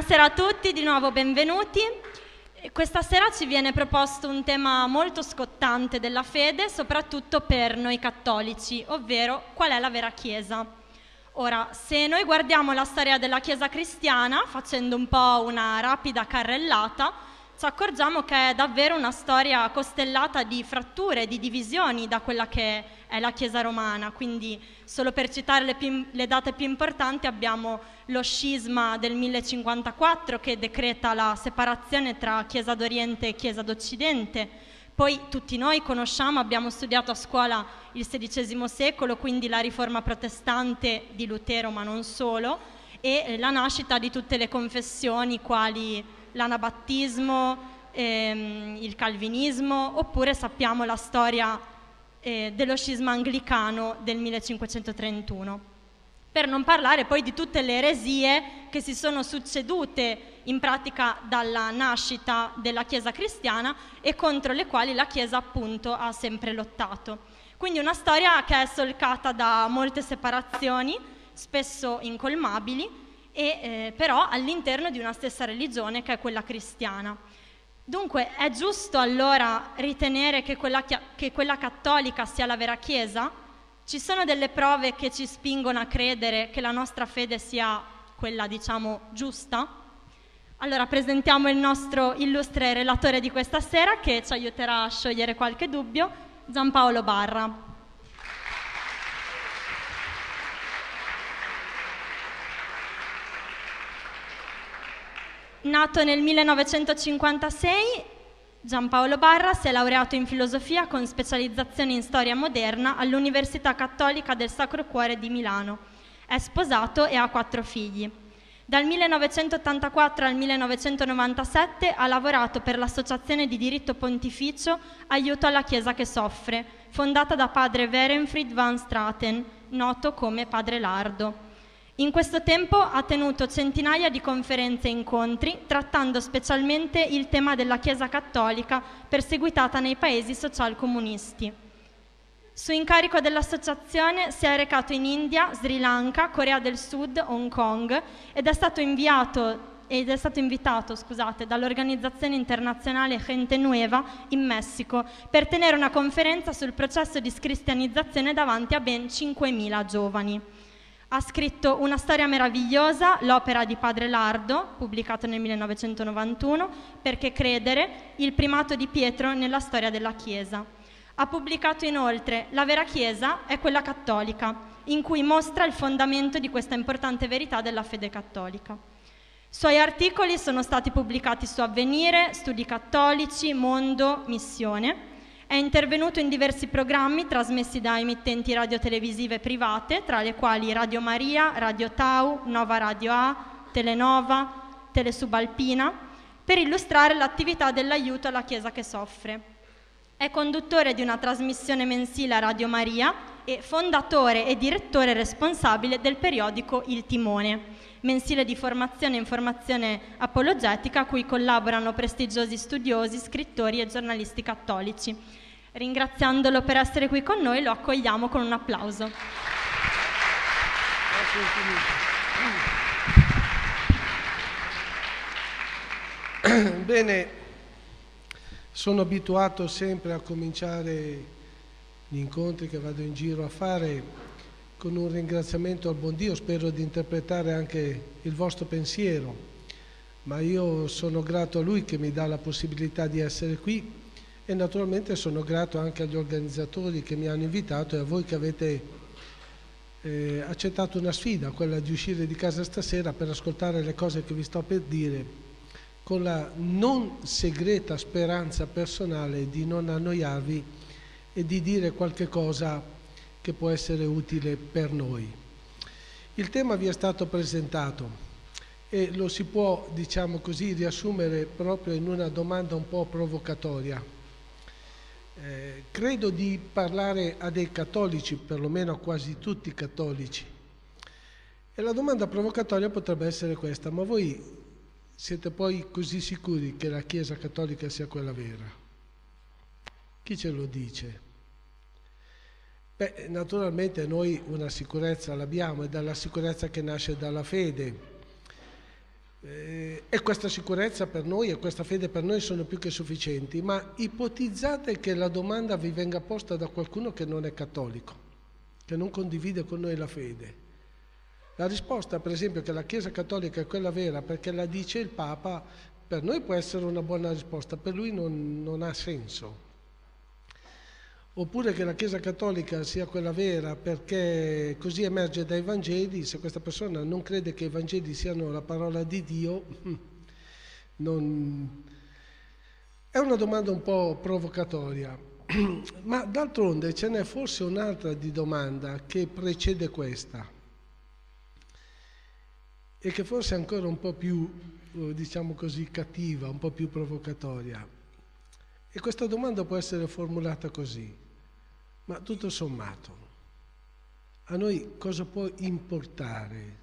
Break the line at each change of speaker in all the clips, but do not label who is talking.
Buonasera a tutti, di nuovo benvenuti. Questa sera ci viene proposto un tema molto scottante della fede, soprattutto per noi cattolici, ovvero qual è la vera Chiesa. Ora, se noi guardiamo la storia della Chiesa cristiana, facendo un po' una rapida carrellata, ci accorgiamo che è davvero una storia costellata di fratture, di divisioni da quella che è la Chiesa romana, quindi solo per citare le, più, le date più importanti abbiamo lo scisma del 1054 che decreta la separazione tra Chiesa d'Oriente e Chiesa d'Occidente, poi tutti noi conosciamo, abbiamo studiato a scuola il XVI secolo, quindi la riforma protestante di Lutero, ma non solo, e eh, la nascita di tutte le confessioni quali l'anabattismo, ehm, il calvinismo, oppure sappiamo la storia eh, dello scisma anglicano del 1531 per non parlare poi di tutte le eresie che si sono succedute in pratica dalla nascita della Chiesa cristiana e contro le quali la Chiesa appunto ha sempre lottato. Quindi una storia che è solcata da molte separazioni, spesso incolmabili, e, eh, però all'interno di una stessa religione che è quella cristiana. Dunque, è giusto allora ritenere che quella, che quella, cattolica sia la vera Chiesa? Ci sono delle prove che ci spingono a credere che la nostra fede sia quella, diciamo, giusta? Allora presentiamo il nostro illustre relatore di questa sera che ci aiuterà a sciogliere qualche dubbio, Giampaolo Barra. Nato nel 1956, Giampaolo Barra si è laureato in filosofia con specializzazione in storia moderna all'Università Cattolica del Sacro Cuore di Milano. È sposato e ha quattro figli. Dal 1984 al 1997 ha lavorato per l'Associazione di diritto pontificio Aiuto alla Chiesa che soffre, fondata da padre Werenfried van Straten, noto come Padre Lardo. In questo tempo ha tenuto centinaia di conferenze e incontri, trattando specialmente il tema della Chiesa cattolica perseguitata nei paesi socialcomunisti. Su incarico dell'associazione si è recato in India, Sri Lanka, Corea del Sud, Hong Kong ed è stato, inviato, ed è stato invitato dall'organizzazione internazionale Gente Nueva in Messico per tenere una conferenza sul processo di scristianizzazione davanti a ben 5.000 giovani. Ha scritto Una storia meravigliosa, l'opera di Padre Lardo, pubblicato nel 1991, Perché credere, il primato di Pietro nella storia della Chiesa. Ha pubblicato inoltre La vera Chiesa è quella cattolica, in cui mostra il fondamento di questa importante verità della fede cattolica. Suoi articoli sono stati pubblicati su Avvenire, Studi Cattolici, Mondo, Missione è intervenuto in diversi programmi trasmessi da emittenti radiotelevisive private, tra le quali Radio Maria, Radio Tau, Nova Radio A, Telenova, Telesubalpina, per illustrare l'attività dell'aiuto alla Chiesa che soffre. È conduttore di una trasmissione mensile a Radio Maria e fondatore e direttore responsabile del periodico Il Timone, mensile di formazione e informazione apologetica a cui collaborano prestigiosi studiosi, scrittori e giornalisti cattolici. Ringraziandolo per essere qui con noi, lo accogliamo con un applauso.
Bene, sono abituato sempre a cominciare gli incontri che vado in giro a fare con un ringraziamento al buon Dio, spero di interpretare anche il vostro pensiero, ma io sono grato a Lui che mi dà la possibilità di essere qui e naturalmente sono grato anche agli organizzatori che mi hanno invitato e a voi che avete eh, accettato una sfida, quella di uscire di casa stasera per ascoltare le cose che vi sto per dire con la non segreta speranza personale di non annoiarvi e di dire qualche cosa che può essere utile per noi. Il tema vi è stato presentato e lo si può, diciamo così, riassumere proprio in una domanda un po' provocatoria. Eh, credo di parlare a dei cattolici, perlomeno a quasi tutti i cattolici. E la domanda provocatoria potrebbe essere questa, ma voi siete poi così sicuri che la Chiesa cattolica sia quella vera? Chi ce lo dice? Beh, naturalmente noi una sicurezza l'abbiamo, è dalla sicurezza che nasce dalla fede eh, e questa sicurezza per noi e questa fede per noi sono più che sufficienti, ma ipotizzate che la domanda vi venga posta da qualcuno che non è cattolico, che non condivide con noi la fede. La risposta, per esempio, che la Chiesa cattolica è quella vera perché la dice il Papa, per noi può essere una buona risposta, per lui non, non ha senso oppure che la Chiesa Cattolica sia quella vera perché così emerge dai Vangeli, se questa persona non crede che i Vangeli siano la parola di Dio, non... è una domanda un po' provocatoria, ma d'altronde ce n'è forse un'altra di domanda che precede questa e che forse è ancora un po' più, eh, diciamo così, cattiva, un po' più provocatoria. E questa domanda può essere formulata così. Ma tutto sommato, a noi cosa può importare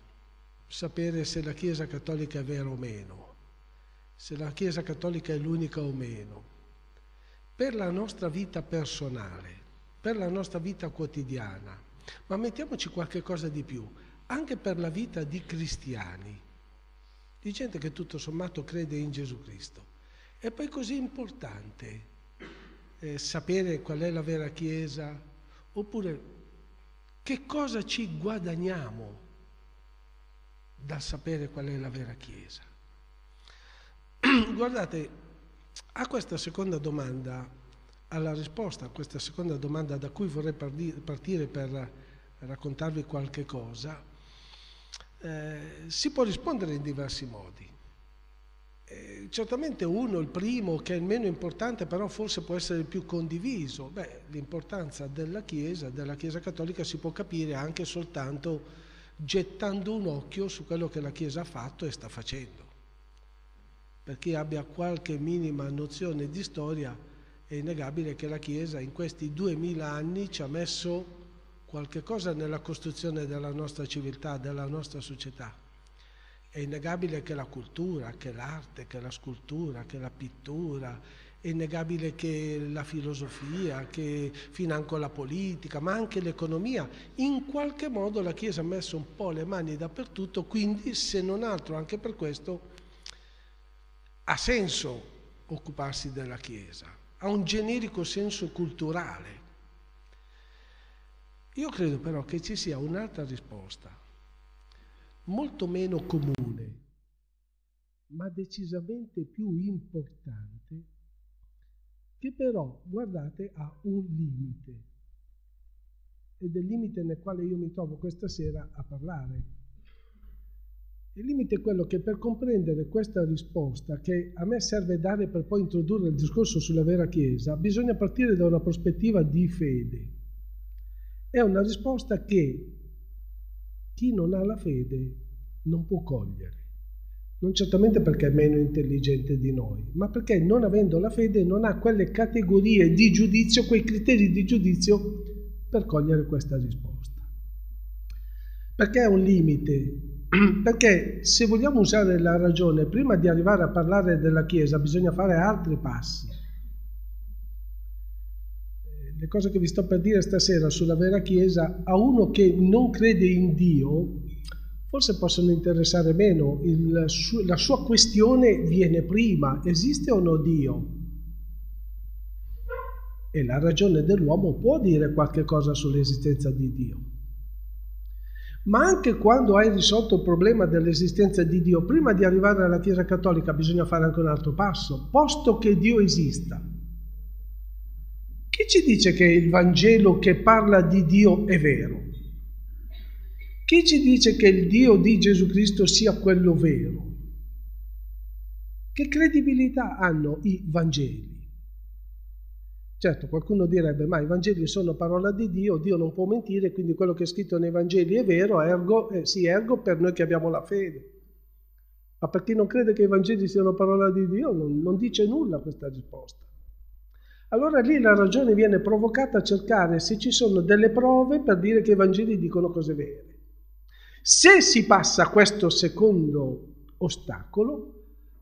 sapere se la Chiesa cattolica è vera o meno, se la Chiesa cattolica è l'unica o meno? Per la nostra vita personale, per la nostra vita quotidiana, ma mettiamoci qualche cosa di più, anche per la vita di cristiani, di gente che tutto sommato crede in Gesù Cristo. E poi così importante eh, sapere qual è la vera Chiesa, oppure che cosa ci guadagniamo dal sapere qual è la vera Chiesa. Guardate, a questa seconda domanda, alla risposta a questa seconda domanda da cui vorrei partire per raccontarvi qualche cosa, eh, si può rispondere in diversi modi. Eh, certamente uno, il primo, che è il meno importante, però forse può essere il più condiviso. Beh, l'importanza della Chiesa, della Chiesa Cattolica, si può capire anche soltanto gettando un occhio su quello che la Chiesa ha fatto e sta facendo. Per chi abbia qualche minima nozione di storia, è innegabile che la Chiesa in questi duemila anni ci ha messo qualche cosa nella costruzione della nostra civiltà, della nostra società è innegabile che la cultura, che l'arte, che la scultura, che la pittura, è innegabile che la filosofia, che financo la politica, ma anche l'economia, in qualche modo la Chiesa ha messo un po' le mani dappertutto, quindi se non altro anche per questo ha senso occuparsi della Chiesa, ha un generico senso culturale. Io credo però che ci sia un'altra risposta molto meno comune, ma decisamente più importante, che però, guardate, ha un limite. Ed è il limite nel quale io mi trovo questa sera a parlare. Il limite è quello che per comprendere questa risposta, che a me serve dare per poi introdurre il discorso sulla vera Chiesa, bisogna partire da una prospettiva di fede. È una risposta che chi non ha la fede non può cogliere, non certamente perché è meno intelligente di noi, ma perché non avendo la fede non ha quelle categorie di giudizio, quei criteri di giudizio per cogliere questa risposta. Perché è un limite? Perché se vogliamo usare la ragione, prima di arrivare a parlare della Chiesa bisogna fare altri passi le cose che vi sto per dire stasera sulla vera Chiesa a uno che non crede in Dio, forse possono interessare meno. Il, la sua questione viene prima, esiste o no Dio? E la ragione dell'uomo può dire qualche cosa sull'esistenza di Dio. Ma anche quando hai risolto il problema dell'esistenza di Dio, prima di arrivare alla Chiesa Cattolica bisogna fare anche un altro passo. Posto che Dio esista, chi ci dice che il Vangelo che parla di Dio è vero? Chi ci dice che il Dio di Gesù Cristo sia quello vero? Che credibilità hanno i Vangeli? Certo, qualcuno direbbe, ma i Vangeli sono parola di Dio, Dio non può mentire, quindi quello che è scritto nei Vangeli è vero, ergo, eh, sì, ergo per noi che abbiamo la fede. Ma per chi non crede che i Vangeli siano parola di Dio non, non dice nulla questa risposta. Allora lì la ragione viene provocata a cercare se ci sono delle prove per dire che i Vangeli dicono cose vere. Se si passa questo secondo ostacolo,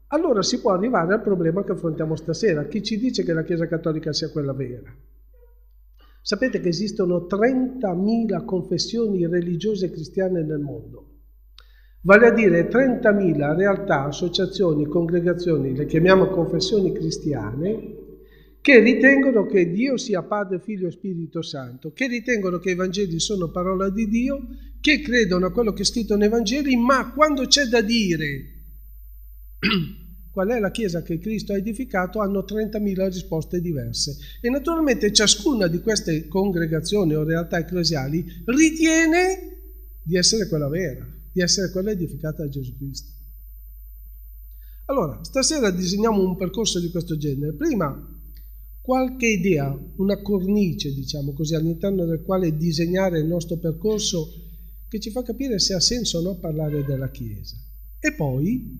allora si può arrivare al problema che affrontiamo stasera. Chi ci dice che la Chiesa Cattolica sia quella vera? Sapete che esistono 30.000 confessioni religiose cristiane nel mondo, vale a dire 30.000 realtà, associazioni, congregazioni, le chiamiamo confessioni cristiane, che ritengono che Dio sia Padre, Figlio e Spirito Santo, che ritengono che i Vangeli sono parola di Dio, che credono a quello che è scritto nei Vangeli, ma quando c'è da dire qual è la Chiesa che Cristo ha edificato, hanno 30.000 risposte diverse. E naturalmente ciascuna di queste congregazioni o realtà ecclesiali ritiene di essere quella vera, di essere quella edificata da Gesù Cristo. Allora, stasera disegniamo un percorso di questo genere. Prima qualche idea, una cornice, diciamo così, all'interno del quale disegnare il nostro percorso che ci fa capire se ha senso o no parlare della Chiesa. E poi,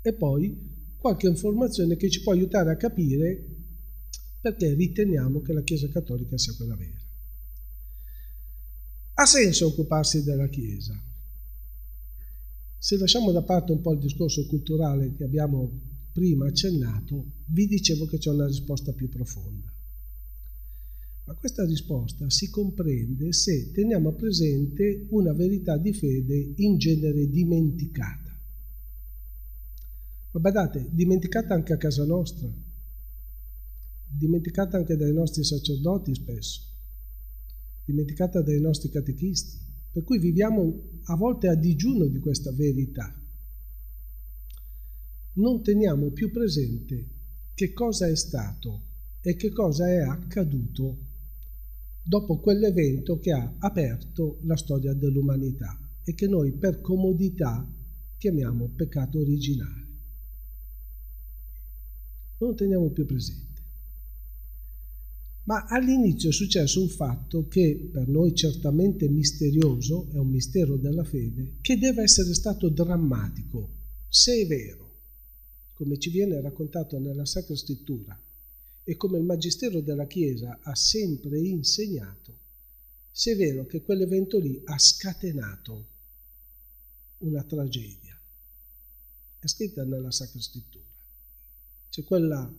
e poi qualche informazione che ci può aiutare a capire perché riteniamo che la Chiesa Cattolica sia quella vera. Ha senso occuparsi della Chiesa? Se lasciamo da parte un po' il discorso culturale che abbiamo prima accennato, vi dicevo che c'è una risposta più profonda. Ma questa risposta si comprende se teniamo presente una verità di fede in genere dimenticata. Ma badate, dimenticata anche a casa nostra, dimenticata anche dai nostri sacerdoti spesso, dimenticata dai nostri catechisti, per cui viviamo a volte a digiuno di questa verità non teniamo più presente che cosa è stato e che cosa è accaduto dopo quell'evento che ha aperto la storia dell'umanità e che noi per comodità chiamiamo peccato originale. Non teniamo più presente. Ma all'inizio è successo un fatto che per noi certamente misterioso, è un mistero della fede, che deve essere stato drammatico, se è vero come ci viene raccontato nella Sacra Scrittura e come il Magistero della Chiesa ha sempre insegnato, se è vero che quell'evento lì ha scatenato una tragedia. È scritta nella Sacra Scrittura. Quella,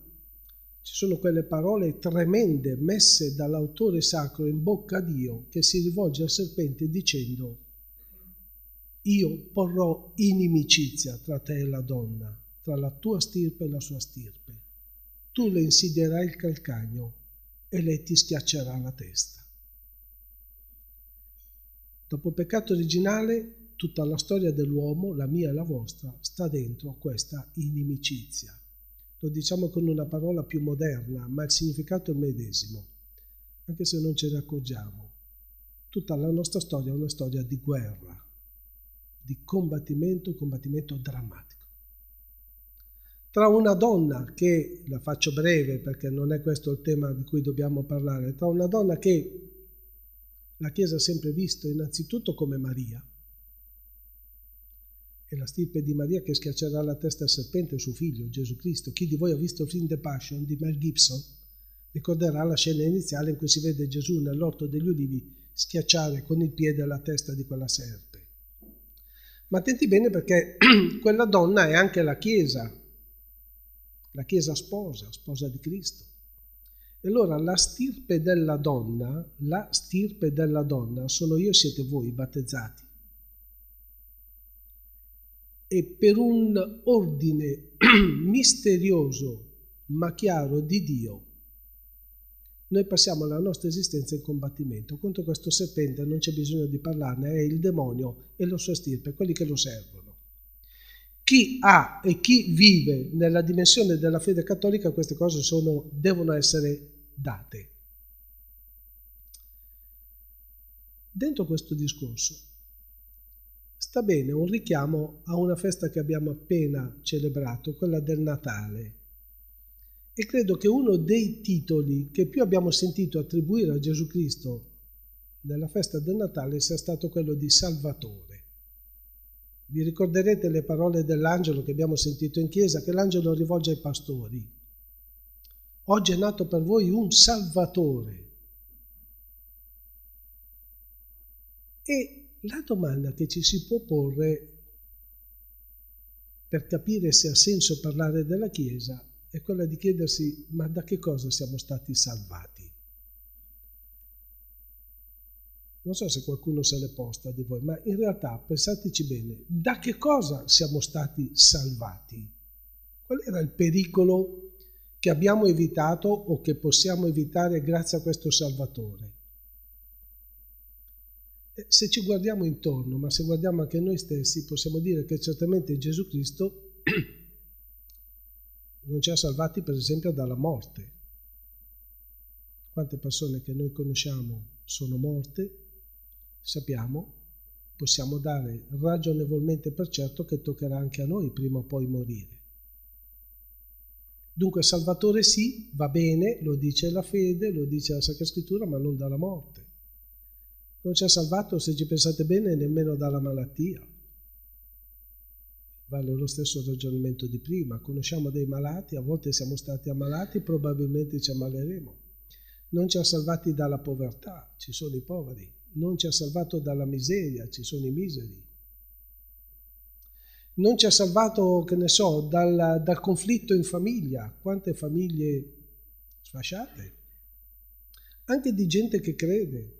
ci sono quelle parole tremende messe dall'autore sacro in bocca a Dio che si rivolge al serpente dicendo io porrò inimicizia tra te e la donna tra la tua stirpe e la sua stirpe. Tu le insidierai il calcagno e lei ti schiaccerà la testa. Dopo il peccato originale, tutta la storia dell'uomo, la mia e la vostra, sta dentro questa inimicizia. Lo diciamo con una parola più moderna, ma il significato è il medesimo, anche se non ce ne accorgiamo. Tutta la nostra storia è una storia di guerra, di combattimento, combattimento drammatico tra una donna che, la faccio breve perché non è questo il tema di cui dobbiamo parlare, tra una donna che la Chiesa ha sempre visto innanzitutto come Maria, è la stirpe di Maria che schiaccerà la testa al serpente suo figlio Gesù Cristo. Chi di voi ha visto il film The Passion di Mel Gibson ricorderà la scena iniziale in cui si vede Gesù nell'orto degli ulivi schiacciare con il piede la testa di quella serpe. Ma attenti bene perché quella donna è anche la Chiesa, la Chiesa sposa, sposa di Cristo. E allora la stirpe della donna, la stirpe della donna sono io e siete voi battezzati. E per un ordine misterioso ma chiaro di Dio, noi passiamo la nostra esistenza in combattimento. Contro questo serpente non c'è bisogno di parlarne, è il demonio e la sua stirpe, quelli che lo servono chi ha e chi vive nella dimensione della fede cattolica queste cose sono, devono essere date. Dentro questo discorso sta bene un richiamo a una festa che abbiamo appena celebrato, quella del Natale. E credo che uno dei titoli che più abbiamo sentito attribuire a Gesù Cristo nella festa del Natale sia stato quello di Salvatore. Vi ricorderete le parole dell'angelo che abbiamo sentito in chiesa, che l'angelo rivolge ai pastori. Oggi è nato per voi un Salvatore. E la domanda che ci si può porre per capire se ha senso parlare della Chiesa è quella di chiedersi ma da che cosa siamo stati salvati? non so se qualcuno se l'è posta di voi, ma in realtà pensateci bene, da che cosa siamo stati salvati? Qual era il pericolo che abbiamo evitato o che possiamo evitare grazie a questo Salvatore? Eh, se ci guardiamo intorno, ma se guardiamo anche noi stessi, possiamo dire che certamente Gesù Cristo non ci ha salvati per esempio dalla morte. Quante persone che noi conosciamo sono morte sappiamo, possiamo dare ragionevolmente per certo che toccherà anche a noi prima o poi morire. Dunque Salvatore sì, va bene, lo dice la fede, lo dice la Sacra Scrittura, ma non dalla morte. Non ci ha salvato, se ci pensate bene, nemmeno dalla malattia. Vale lo stesso ragionamento di prima. Conosciamo dei malati, a volte siamo stati ammalati, probabilmente ci ammaleremo. Non ci ha salvati dalla povertà, ci sono i poveri, non ci ha salvato dalla miseria, ci sono i miseri. Non ci ha salvato, che ne so, dal, dal conflitto in famiglia, quante famiglie sfasciate, anche di gente che crede.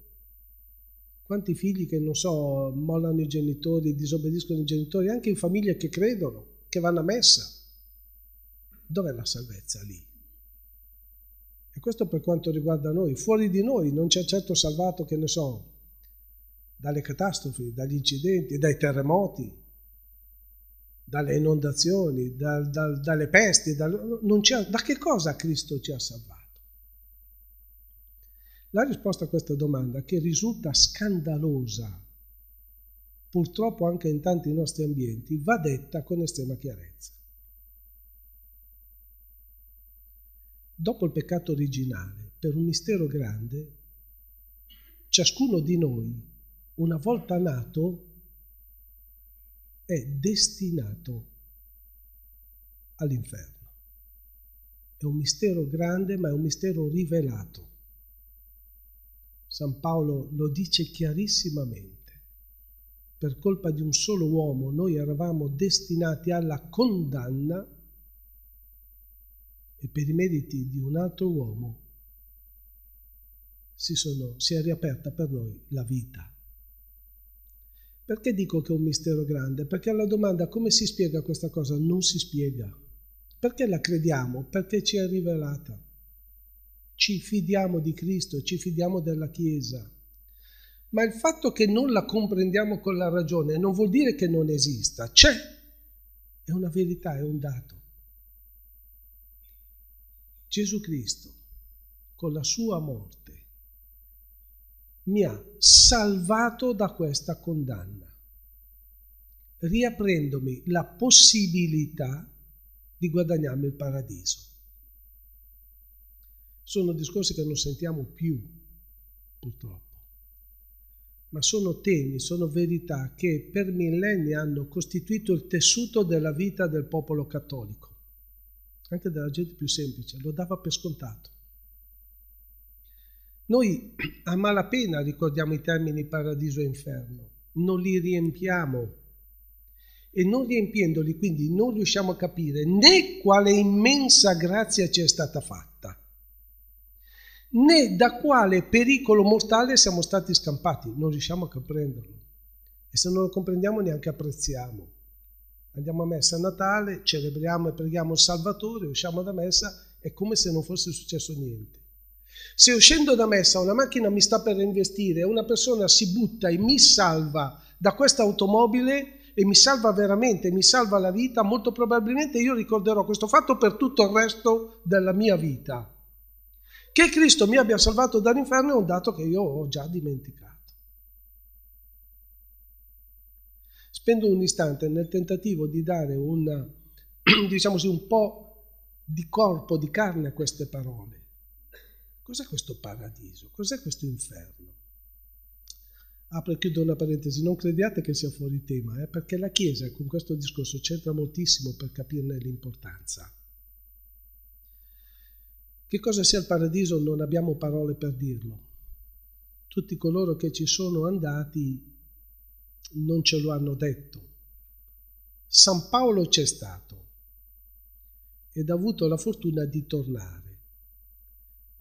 Quanti figli che, non so, mollano i genitori, disobbediscono i genitori, anche in famiglie che credono, che vanno a messa. Dov'è la salvezza lì? E questo per quanto riguarda noi, fuori di noi non ci ha certo salvato, che ne so, dalle catastrofi, dagli incidenti, dai terremoti, dalle inondazioni, dal, dal, dalle peste. dal, da che cosa Cristo ci ha salvato? La risposta a questa domanda, che risulta scandalosa, purtroppo anche in tanti nostri ambienti, va detta con estrema chiarezza. Dopo il peccato originale, per un mistero grande, ciascuno di noi una volta nato, è destinato all'inferno. È un mistero grande, ma è un mistero rivelato. San Paolo lo dice chiarissimamente. Per colpa di un solo uomo noi eravamo destinati alla condanna e per i meriti di un altro uomo si, sono, si è riaperta per noi la vita. Perché dico che è un mistero grande? Perché alla domanda come si spiega questa cosa non si spiega. Perché la crediamo? Perché ci è rivelata. Ci fidiamo di Cristo, ci fidiamo della Chiesa. Ma il fatto che non la comprendiamo con la ragione non vuol dire che non esista, c'è. È una verità, è un dato. Gesù Cristo, con la sua morte, mi ha salvato da questa condanna, riaprendomi la possibilità di guadagnarmi il paradiso. Sono discorsi che non sentiamo più, purtroppo, ma sono temi, sono verità che per millenni hanno costituito il tessuto della vita del popolo cattolico, anche della gente più semplice, lo dava per scontato noi a malapena ricordiamo i termini paradiso e inferno, non li riempiamo e non riempiendoli quindi non riusciamo a capire né quale immensa grazia ci è stata fatta, né da quale pericolo mortale siamo stati scampati, non riusciamo a comprenderlo e se non lo comprendiamo neanche apprezziamo. Andiamo a messa a Natale, celebriamo e preghiamo il Salvatore, usciamo da messa, è come se non fosse successo niente. Se uscendo da messa una macchina mi sta per investire e una persona si butta e mi salva da questa automobile e mi salva veramente, mi salva la vita, molto probabilmente io ricorderò questo fatto per tutto il resto della mia vita. Che Cristo mi abbia salvato dall'inferno è un dato che io ho già dimenticato. Spendo un istante nel tentativo di dare un, diciamo così, un po' di corpo, di carne a queste parole Cos'è questo paradiso? Cos'è questo inferno? Apro e chiudo una parentesi, non crediate che sia fuori tema, eh, perché la Chiesa con questo discorso c'entra moltissimo per capirne l'importanza. Che cosa sia il paradiso non abbiamo parole per dirlo. Tutti coloro che ci sono andati non ce lo hanno detto. San Paolo c'è stato ed ha avuto la fortuna di tornare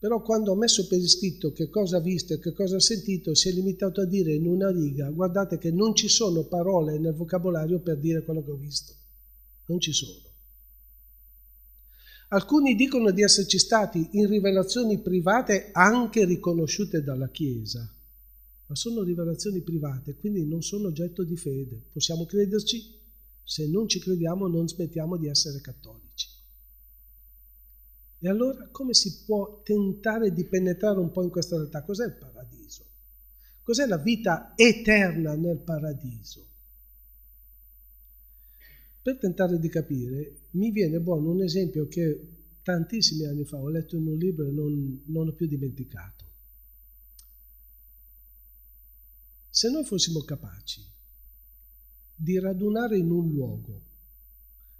però quando ho messo per iscritto che cosa ha visto e che cosa ha sentito, si è limitato a dire in una riga, guardate che non ci sono parole nel vocabolario per dire quello che ho visto. Non ci sono. Alcuni dicono di esserci stati in rivelazioni private anche riconosciute dalla Chiesa, ma sono rivelazioni private, quindi non sono oggetto di fede. Possiamo crederci? Se non ci crediamo non smettiamo di essere cattolici. E allora come si può tentare di penetrare un po' in questa realtà? Cos'è il paradiso? Cos'è la vita eterna nel paradiso? Per tentare di capire, mi viene buono un esempio che tantissimi anni fa ho letto in un libro e non, non ho più dimenticato. Se noi fossimo capaci di radunare in un luogo,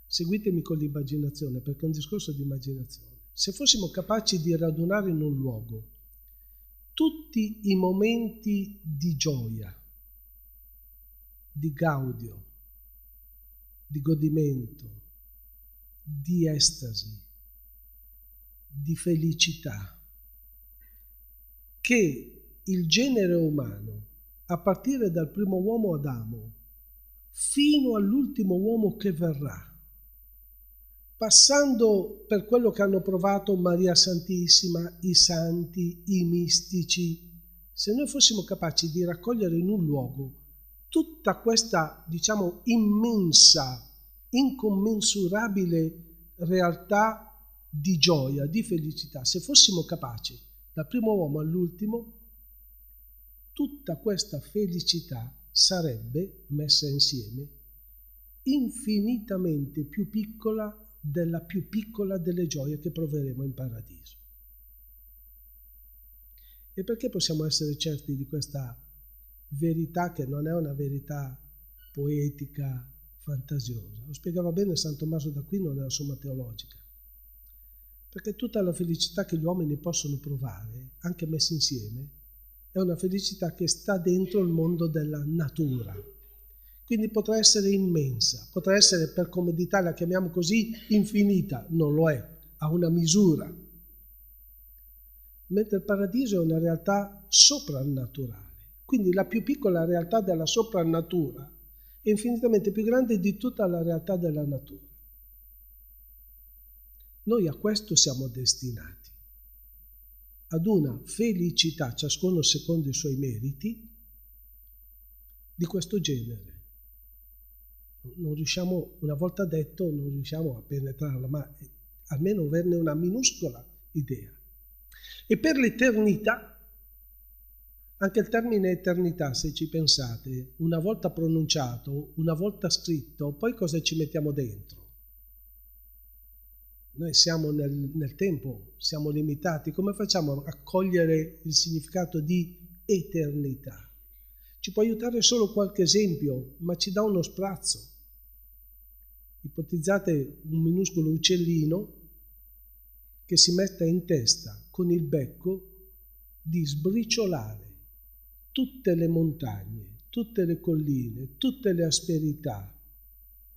seguitemi con l'immaginazione perché è un discorso di immaginazione, se fossimo capaci di radunare in un luogo tutti i momenti di gioia, di gaudio, di godimento, di estasi, di felicità, che il genere umano, a partire dal primo uomo Adamo, fino all'ultimo uomo che verrà, passando per quello che hanno provato Maria Santissima, i santi, i mistici, se noi fossimo capaci di raccogliere in un luogo tutta questa, diciamo, immensa, incommensurabile realtà di gioia, di felicità, se fossimo capaci, dal primo uomo all'ultimo, tutta questa felicità sarebbe messa insieme infinitamente più piccola della più piccola delle gioie che proveremo in paradiso. E perché possiamo essere certi di questa verità che non è una verità poetica, fantasiosa? Lo spiegava bene San Tommaso d'Aquino nella Somma Teologica. Perché tutta la felicità che gli uomini possono provare, anche messi insieme, è una felicità che sta dentro il mondo della natura quindi potrà essere immensa, potrà essere per comodità, la chiamiamo così, infinita, non lo è, ha una misura. Mentre il paradiso è una realtà soprannaturale, quindi la più piccola realtà della soprannatura è infinitamente più grande di tutta la realtà della natura. Noi a questo siamo destinati, ad una felicità, ciascuno secondo i suoi meriti, di questo genere non riusciamo, una volta detto, non riusciamo a penetrarla, ma eh, almeno averne una minuscola idea. E per l'eternità, anche il termine eternità, se ci pensate, una volta pronunciato, una volta scritto, poi cosa ci mettiamo dentro? Noi siamo nel, nel tempo, siamo limitati, come facciamo a cogliere il significato di eternità? Ci può aiutare solo qualche esempio, ma ci dà uno sprazzo. Ipotizzate un minuscolo uccellino che si metta in testa con il becco di sbriciolare tutte le montagne, tutte le colline, tutte le asperità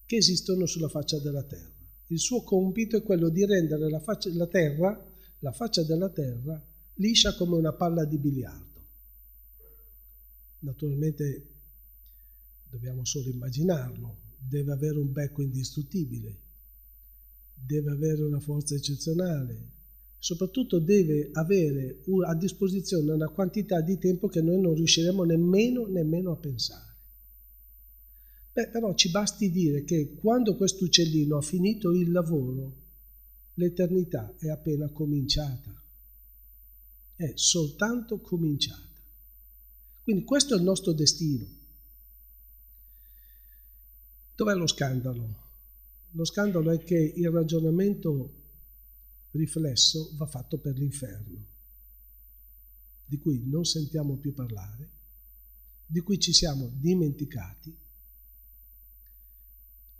che esistono sulla faccia della terra. Il suo compito è quello di rendere la, faccia, la terra, la faccia della terra, liscia come una palla di biliardo. Naturalmente dobbiamo solo immaginarlo, deve avere un becco indistruttibile, deve avere una forza eccezionale, soprattutto deve avere a disposizione una quantità di tempo che noi non riusciremo nemmeno, nemmeno a pensare. Beh, però ci basti dire che quando questo uccellino ha finito il lavoro, l'eternità è appena cominciata. È soltanto cominciata. Quindi questo è il nostro destino. Dov'è lo scandalo? Lo scandalo è che il ragionamento riflesso va fatto per l'inferno, di cui non sentiamo più parlare, di cui ci siamo dimenticati,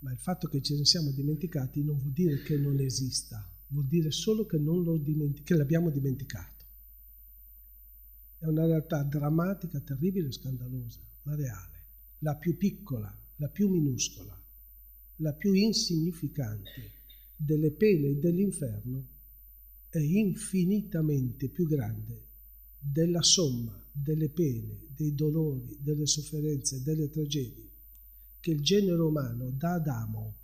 ma il fatto che ce ne siamo dimenticati non vuol dire che non esista, vuol dire solo che, dimenti- che l'abbiamo dimenticato. È una realtà drammatica, terribile scandalosa, ma reale, la più piccola la più minuscola, la più insignificante delle pene dell'inferno è infinitamente più grande della somma delle pene, dei dolori, delle sofferenze, delle tragedie che il genere umano da Adamo,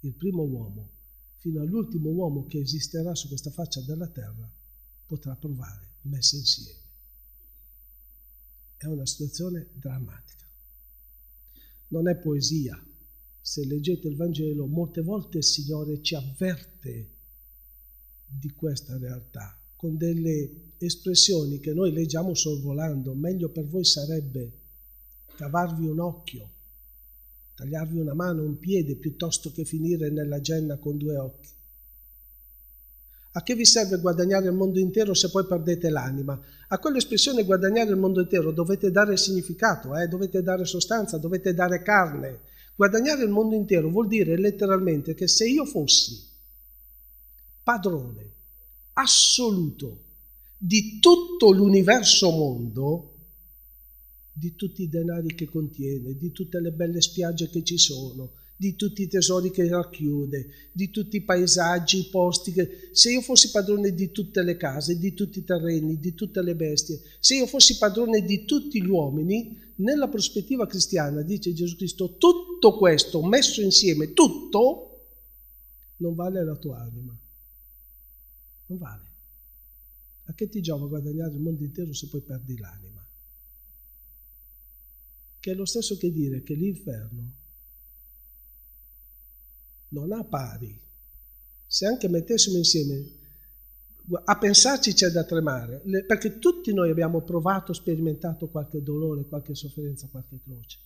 il primo uomo, fino all'ultimo uomo che esisterà su questa faccia della terra, potrà provare messe insieme. È una situazione drammatica non è poesia. Se leggete il Vangelo, molte volte il Signore ci avverte di questa realtà con delle espressioni che noi leggiamo sorvolando. Meglio per voi sarebbe cavarvi un occhio, tagliarvi una mano, un piede, piuttosto che finire nella genna con due occhi. A che vi serve guadagnare il mondo intero se poi perdete l'anima? A quell'espressione guadagnare il mondo intero dovete dare significato, eh? dovete dare sostanza, dovete dare carne. Guadagnare il mondo intero vuol dire letteralmente che se io fossi padrone assoluto di tutto l'universo mondo, di tutti i denari che contiene, di tutte le belle spiagge che ci sono, di tutti i tesori che racchiude, di tutti i paesaggi, i posti. Che... Se io fossi padrone di tutte le case, di tutti i terreni, di tutte le bestie, se io fossi padrone di tutti gli uomini, nella prospettiva cristiana, dice Gesù Cristo, tutto questo messo insieme, tutto, non vale la tua anima. Non vale. A che ti giova guadagnare il mondo intero se poi perdi l'anima? Che è lo stesso che dire che l'inferno non ha pari. Se anche mettessimo insieme, a pensarci c'è da tremare, perché tutti noi abbiamo provato, sperimentato qualche dolore, qualche sofferenza, qualche croce.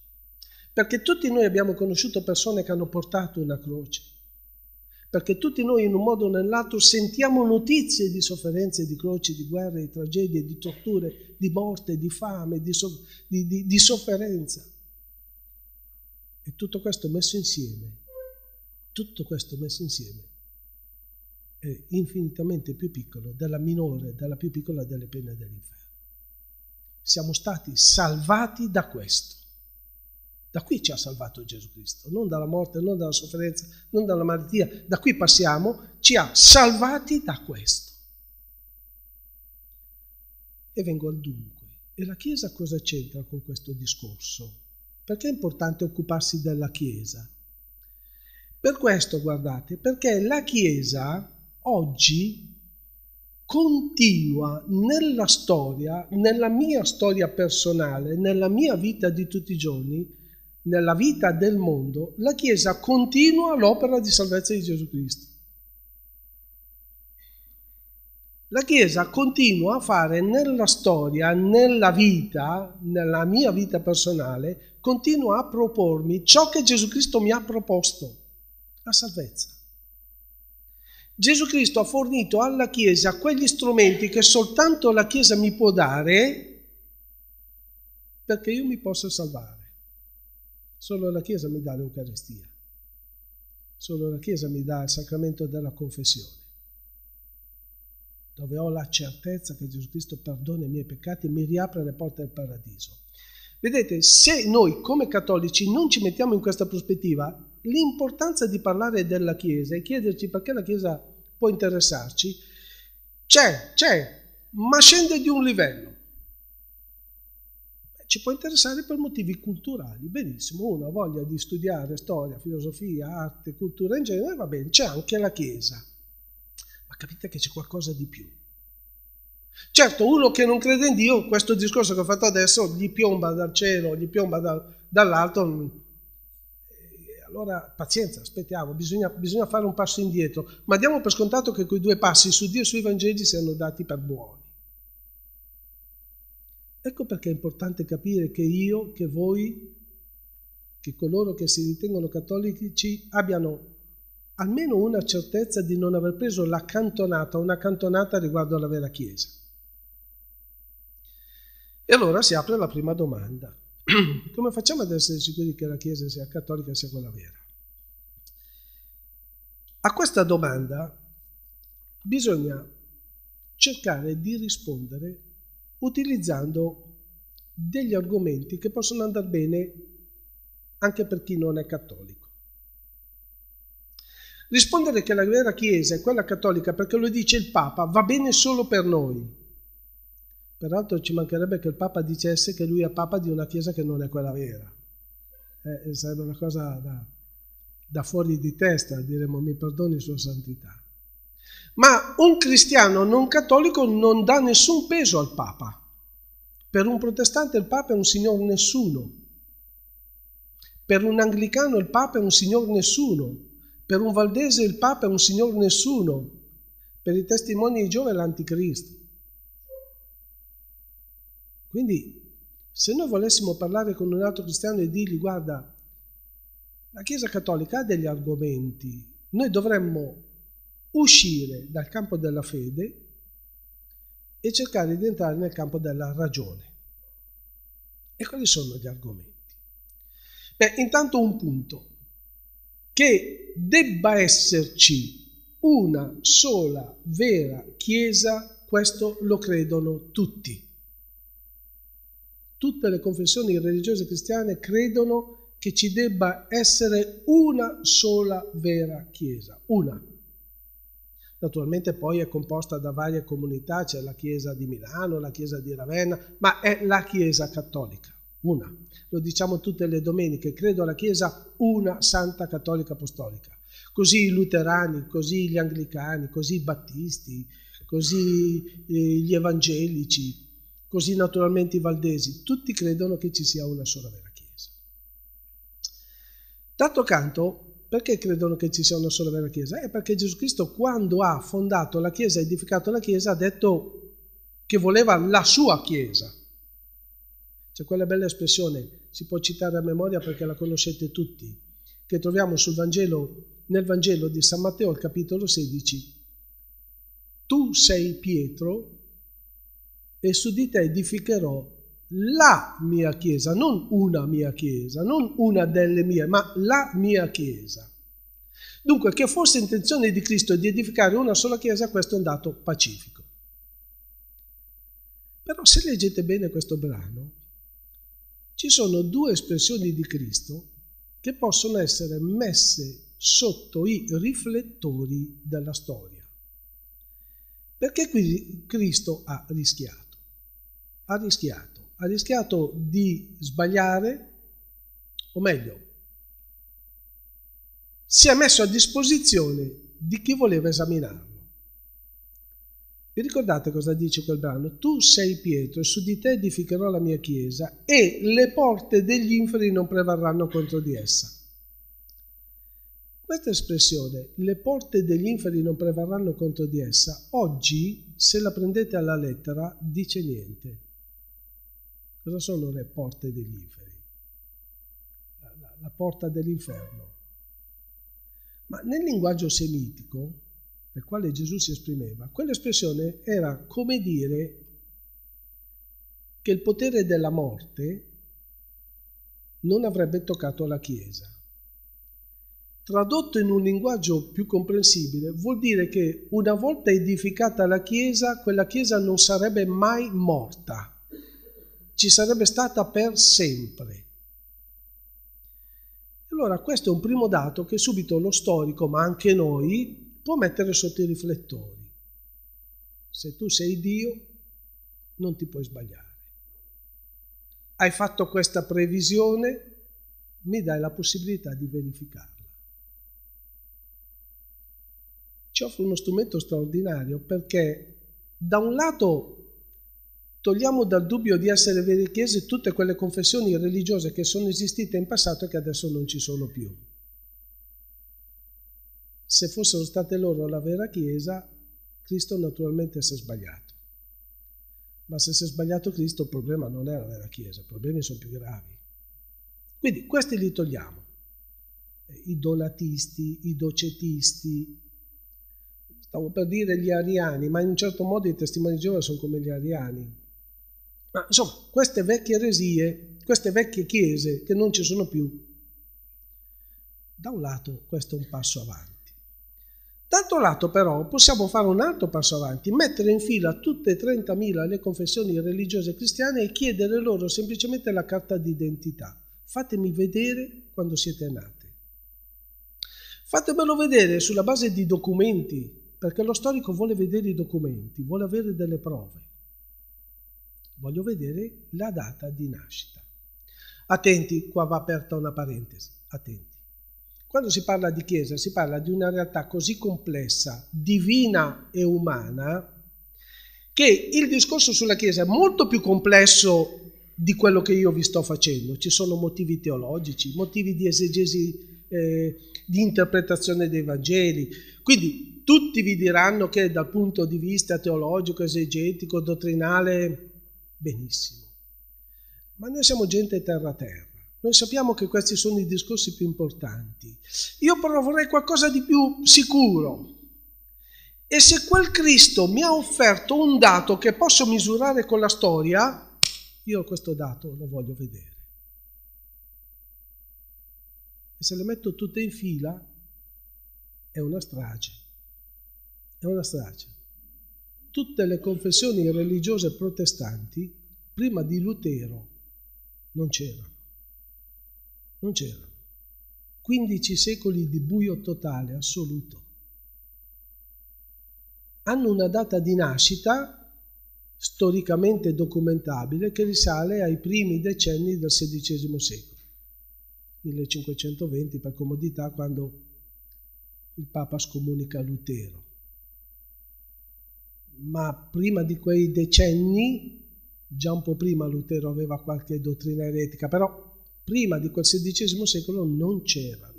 Perché tutti noi abbiamo conosciuto persone che hanno portato una croce. Perché tutti noi in un modo o nell'altro sentiamo notizie di sofferenze, di croci, di guerre, di tragedie, di torture, di morte, di fame, di, so- di, di, di sofferenza. E tutto questo messo insieme tutto questo messo insieme è infinitamente più piccolo della minore, della più piccola delle pene dell'inferno. Siamo stati salvati da questo. Da qui ci ha salvato Gesù Cristo, non dalla morte, non dalla sofferenza, non dalla malattia. Da qui passiamo, ci ha salvati da questo. E vengo al dunque. E la Chiesa cosa c'entra con questo discorso? Perché è importante occuparsi della Chiesa? Per questo guardate, perché la Chiesa oggi continua nella storia, nella mia storia personale, nella mia vita di tutti i giorni, nella vita del mondo, la Chiesa continua l'opera di salvezza di Gesù Cristo. La Chiesa continua a fare nella storia, nella vita, nella mia vita personale, continua a propormi ciò che Gesù Cristo mi ha proposto la salvezza. Gesù Cristo ha fornito alla Chiesa quegli strumenti che soltanto la Chiesa mi può dare perché io mi possa salvare. Solo la Chiesa mi dà l'Eucaristia, solo la Chiesa mi dà il sacramento della confessione, dove ho la certezza che Gesù Cristo perdona i miei peccati e mi riapre le porte del paradiso. Vedete, se noi come cattolici non ci mettiamo in questa prospettiva, l'importanza di parlare della Chiesa e chiederci perché la Chiesa può interessarci, c'è, c'è, ma scende di un livello. Ci può interessare per motivi culturali, benissimo, uno ha voglia di studiare storia, filosofia, arte, cultura in genere, va bene, c'è anche la Chiesa, ma capite che c'è qualcosa di più. Certo, uno che non crede in Dio, questo discorso che ho fatto adesso gli piomba dal cielo, gli piomba da, dall'alto, allora pazienza, aspettiamo, bisogna, bisogna, fare un passo indietro, ma diamo per scontato che quei due passi su Dio e sui Vangeli siano dati per buoni. Ecco perché è importante capire che io, che voi, che coloro che si ritengono cattolici abbiano almeno una certezza di non aver preso la cantonata, una cantonata riguardo alla vera Chiesa. E allora si apre la prima domanda. Come facciamo ad essere sicuri che la Chiesa sia cattolica sia quella vera? A questa domanda bisogna cercare di rispondere utilizzando degli argomenti che possono andare bene anche per chi non è cattolico. Rispondere che la vera Chiesa è quella cattolica perché lo dice il Papa va bene solo per noi, Peraltro ci mancherebbe che il Papa dicesse che lui è Papa di una Chiesa che non è quella vera. Eh, sarebbe una cosa da, da fuori di testa, diremmo mi perdoni sua santità. Ma un cristiano non cattolico non dà nessun peso al Papa. Per un protestante il Papa è un signor nessuno. Per un anglicano il Papa è un signor nessuno. Per un valdese il Papa è un signor nessuno. Per i testimoni di Giove è l'anticristo. Quindi se noi volessimo parlare con un altro cristiano e dirgli guarda, la Chiesa Cattolica ha degli argomenti, noi dovremmo uscire dal campo della fede e cercare di entrare nel campo della ragione. E quali sono gli argomenti? Beh, intanto un punto, che debba esserci una sola vera Chiesa, questo lo credono tutti tutte le confessioni religiose cristiane credono che ci debba essere una sola vera Chiesa, una. Naturalmente poi è composta da varie comunità, c'è la Chiesa di Milano, la Chiesa di Ravenna, ma è la Chiesa cattolica, una. Lo diciamo tutte le domeniche, credo alla Chiesa una santa cattolica apostolica. Così i luterani, così gli anglicani, così i battisti, così eh, gli evangelici, così naturalmente i valdesi, tutti credono che ci sia una sola vera Chiesa. D'altro canto, perché credono che ci sia una sola vera Chiesa? È perché Gesù Cristo quando ha fondato la Chiesa, edificato la Chiesa, ha detto che voleva la sua Chiesa. C'è quella bella espressione, si può citare a memoria perché la conoscete tutti, che troviamo Vangelo, nel Vangelo di San Matteo, al capitolo 16. Tu sei Pietro, e su di te edificherò la mia chiesa, non una mia chiesa, non una delle mie, ma la mia chiesa. Dunque, che fosse intenzione di Cristo di edificare una sola chiesa, questo è un dato pacifico. Però se leggete bene questo brano, ci sono due espressioni di Cristo che possono essere messe sotto i riflettori della storia. Perché qui Cristo ha rischiato? ha rischiato, ha rischiato di sbagliare, o meglio, si è messo a disposizione di chi voleva esaminarlo. Vi ricordate cosa dice quel brano? Tu sei Pietro, e su di te edificherò la mia chiesa e le porte degli inferi non prevarranno contro di essa. Questa espressione, le porte degli inferi non prevarranno contro di essa, oggi, se la prendete alla lettera, dice niente. Cosa sono le porte degli inferi? La, la, la porta dell'inferno. Ma nel linguaggio semitico, nel quale Gesù si esprimeva, quell'espressione era come dire che il potere della morte non avrebbe toccato la Chiesa. Tradotto in un linguaggio più comprensibile, vuol dire che una volta edificata la Chiesa, quella Chiesa non sarebbe mai morta ci sarebbe stata per sempre. Allora questo è un primo dato che subito lo storico, ma anche noi, può mettere sotto i riflettori. Se tu sei Dio, non ti puoi sbagliare. Hai fatto questa previsione, mi dai la possibilità di verificarla. Ci offre uno strumento straordinario perché da un lato togliamo dal dubbio di essere veri chiese tutte quelle confessioni religiose che sono esistite in passato e che adesso non ci sono più. Se fossero state loro la vera chiesa, Cristo naturalmente si è sbagliato. Ma se si è sbagliato Cristo, il problema non è la vera chiesa, i problemi sono più gravi. Quindi questi li togliamo. I donatisti, i docetisti, stavo per dire gli ariani, ma in un certo modo i testimoni di Geova sono come gli ariani, ma insomma, queste vecchie eresie, queste vecchie chiese che non ci sono più, da un lato questo è un passo avanti. D'altro lato però possiamo fare un altro passo avanti, mettere in fila tutte e 30.000 le confessioni religiose cristiane e chiedere loro semplicemente la carta d'identità. Fatemi vedere quando siete nate. Fatemelo vedere sulla base di documenti, perché lo storico vuole vedere i documenti, vuole avere delle prove voglio vedere la data di nascita. Attenti, qua va aperta una parentesi, attenti. Quando si parla di Chiesa si parla di una realtà così complessa, divina e umana, che il discorso sulla Chiesa è molto più complesso di quello che io vi sto facendo. Ci sono motivi teologici, motivi di esegesi, eh, di interpretazione dei Vangeli. Quindi tutti vi diranno che dal punto di vista teologico, esegetico, dottrinale, benissimo. Ma noi siamo gente terra-terra. Noi sappiamo che questi sono i discorsi più importanti. Io però vorrei qualcosa di più sicuro. E se quel Cristo mi ha offerto un dato che posso misurare con la storia, io questo dato lo voglio vedere. E se le metto tutte in fila, è una strage. È una strage tutte le confessioni religiose protestanti prima di Lutero non c'erano. Non c'erano. 15 secoli di buio totale, assoluto. Hanno una data di nascita storicamente documentabile che risale ai primi decenni del XVI secolo, 1520 per comodità quando il Papa scomunica Lutero ma prima di quei decenni, già un po' prima Lutero aveva qualche dottrina eretica, però prima di quel XVI secolo non c'erano.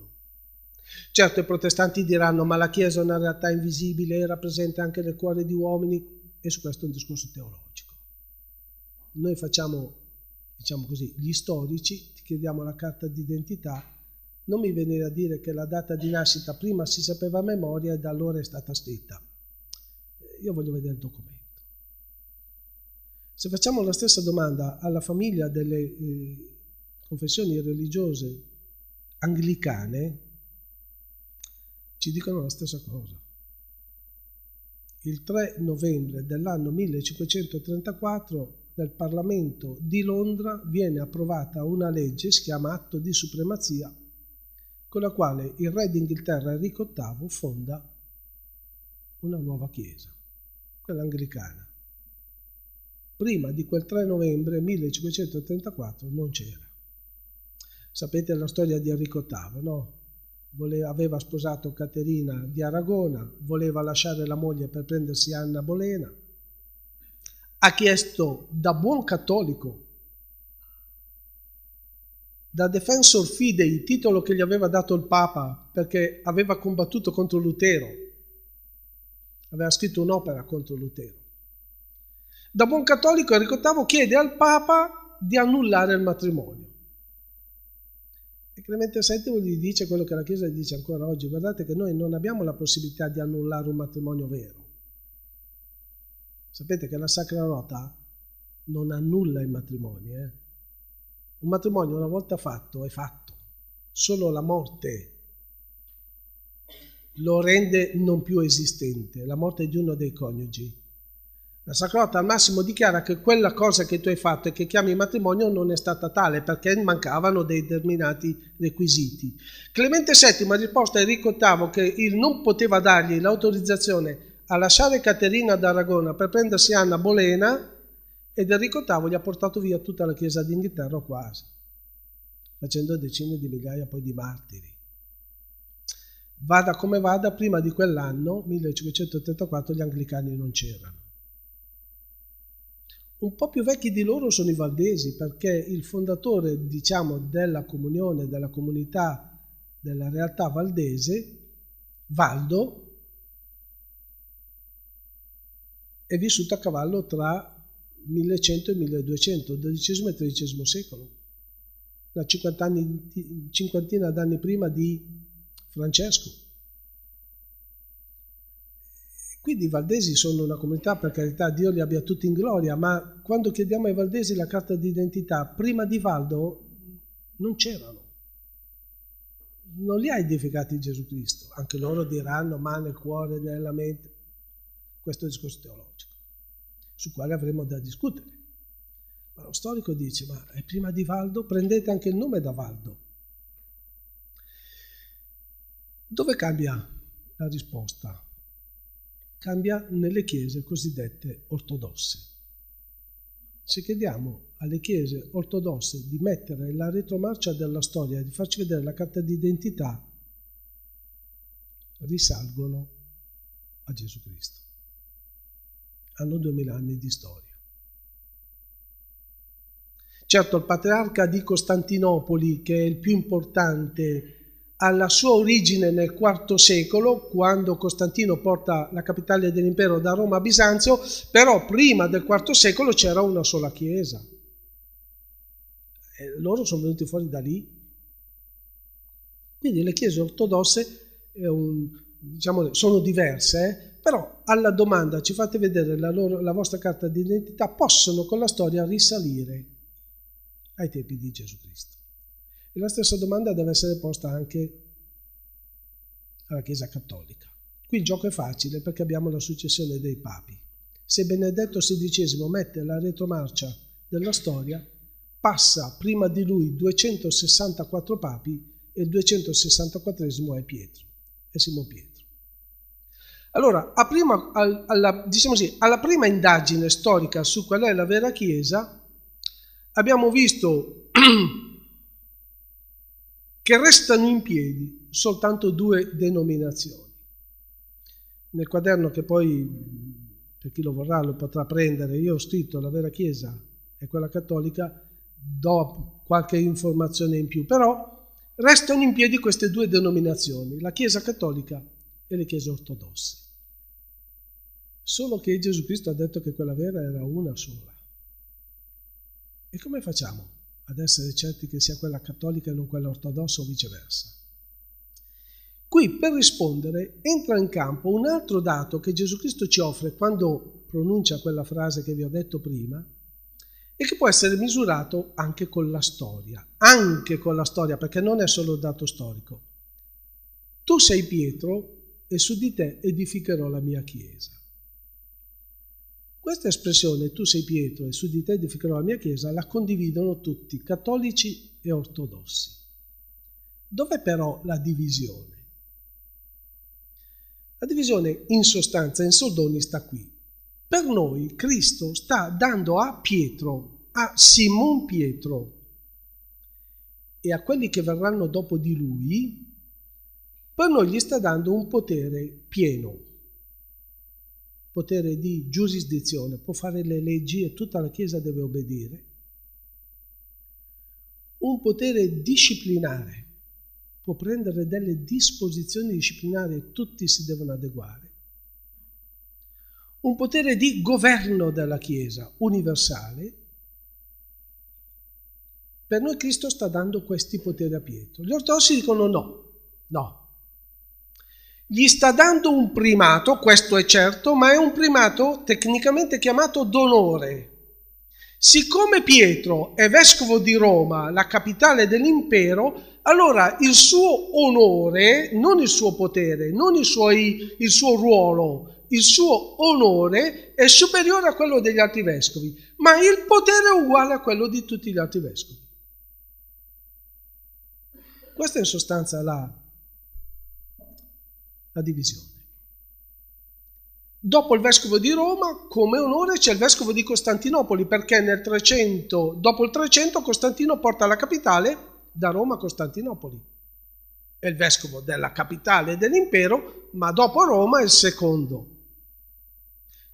Certo i protestanti diranno ma la Chiesa è una realtà invisibile, era presente anche nel cuore di uomini e su questo è un discorso teologico. Noi facciamo, diciamo così, gli storici, ti chiediamo la carta d'identità, non mi venire a dire che la data di nascita prima si sapeva a memoria e da allora è stata scritta io voglio vedere il documento. Se facciamo la stessa domanda alla famiglia delle eh, confessioni religiose anglicane, ci dicono la stessa cosa. Il 3 novembre dell'anno 1534 nel Parlamento di Londra viene approvata una legge, si chiama Atto di Supremazia, con la quale il re d'Inghilterra Enrico VIII fonda una nuova chiesa quella anglicana. Prima di quel 3 novembre 1534 non c'era. Sapete la storia di Enrico VIII, no? Voleva, aveva sposato Caterina di Aragona, voleva lasciare la moglie per prendersi Anna Bolena. Ha chiesto da buon cattolico, da defensor fidei, titolo che gli aveva dato il Papa perché aveva combattuto contro Lutero, aveva scritto un'opera contro Lutero. Da buon cattolico Enrico VIII chiede al Papa di annullare il matrimonio. E Clemente VII gli dice quello che la Chiesa gli dice ancora oggi, guardate che noi non abbiamo la possibilità di annullare un matrimonio vero. Sapete che la Sacra Rota non annulla i matrimoni. Eh? Un matrimonio una volta fatto è fatto, solo la morte lo rende non più esistente, la morte di uno dei coniugi. La Sacra al massimo dichiara che quella cosa che tu hai fatto e che chiami matrimonio non è stata tale perché mancavano dei determinati requisiti. Clemente VII ha risposto a Enrico VIII che il non poteva dargli l'autorizzazione a lasciare Caterina d'Aragona per prendersi Anna Bolena ed Enrico VIII gli ha portato via tutta la Chiesa d'Inghilterra quasi, facendo decine di migliaia poi di martiri. Vada come vada, prima di quell'anno, 1584, gli anglicani non c'erano. Un po' più vecchi di loro sono i valdesi, perché il fondatore, diciamo, della comunione, della comunità, della realtà valdese, Valdo, è vissuto a cavallo tra 1100 e 1200, XII e XIII secolo, una cinquantina d'anni prima di Francesco. Quindi i Valdesi sono una comunità, per carità, Dio li abbia tutti in gloria, ma quando chiediamo ai Valdesi la carta d'identità, prima di Valdo non c'erano. Non li ha identificati Gesù Cristo. Anche loro diranno mano, cuore, nella mente. Questo è il discorso teologico, sul quale avremo da discutere. Ma lo storico dice, ma prima di Valdo prendete anche il nome da Valdo. Dove cambia la risposta? Cambia nelle chiese cosiddette ortodosse. Se chiediamo alle chiese ortodosse di mettere la retromarcia della storia e di farci vedere la carta d'identità, risalgono a Gesù Cristo. Hanno duemila anni di storia. Certo, il patriarca di Costantinopoli, che è il più importante alla sua origine nel IV secolo, quando Costantino porta la capitale dell'impero da Roma a Bisanzio, però prima del IV secolo c'era una sola chiesa. E loro sono venuti fuori da lì. Quindi le chiese ortodosse un, diciamo, sono diverse, eh? però alla domanda ci fate vedere la, loro, la vostra carta d'identità, possono con la storia risalire ai tempi di Gesù Cristo. E la stessa domanda deve essere posta anche alla Chiesa Cattolica. Qui il gioco è facile perché abbiamo la successione dei papi. Se Benedetto XVI mette la retromarcia della storia, passa prima di lui 264 papi e il 264 è Pietro, è Simon Pietro. Allora, prima, alla, diciamo così, alla prima indagine storica su qual è la vera Chiesa, abbiamo visto che restano in piedi soltanto due denominazioni. Nel quaderno che poi, per chi lo vorrà, lo potrà prendere, io ho scritto la vera Chiesa e quella cattolica, do qualche informazione in più, però restano in piedi queste due denominazioni, la Chiesa cattolica e le Chiese ortodosse. Solo che Gesù Cristo ha detto che quella vera era una sola. E come facciamo? ad essere certi che sia quella cattolica e non quella ortodossa o viceversa. Qui per rispondere entra in campo un altro dato che Gesù Cristo ci offre quando pronuncia quella frase che vi ho detto prima e che può essere misurato anche con la storia, anche con la storia perché non è solo dato storico. Tu sei Pietro e su di te edificherò la mia chiesa. Questa espressione tu sei Pietro e su di te edificherò la mia chiesa la condividono tutti, cattolici e ortodossi. Dov'è però la divisione? La divisione in sostanza, in soldoni, sta qui. Per noi Cristo sta dando a Pietro, a Simon Pietro e a quelli che verranno dopo di lui, per noi gli sta dando un potere pieno potere di giurisdizione, può fare le leggi e tutta la Chiesa deve obbedire, un potere disciplinare, può prendere delle disposizioni disciplinari e tutti si devono adeguare, un potere di governo della Chiesa universale, per noi Cristo sta dando questi poteri a Pietro. Gli ortodossi dicono no, no, gli sta dando un primato, questo è certo, ma è un primato tecnicamente chiamato d'onore. Siccome Pietro è vescovo di Roma, la capitale dell'impero, allora il suo onore, non il suo potere, non il, suoi, il suo ruolo, il suo onore è superiore a quello degli altri vescovi, ma il potere è uguale a quello di tutti gli altri vescovi. Questa è in sostanza la la divisione. Dopo il vescovo di Roma, come onore c'è il vescovo di Costantinopoli, perché nel 300, dopo il 300 Costantino porta la capitale da Roma a Costantinopoli. È il vescovo della capitale dell'impero, ma dopo Roma è il secondo.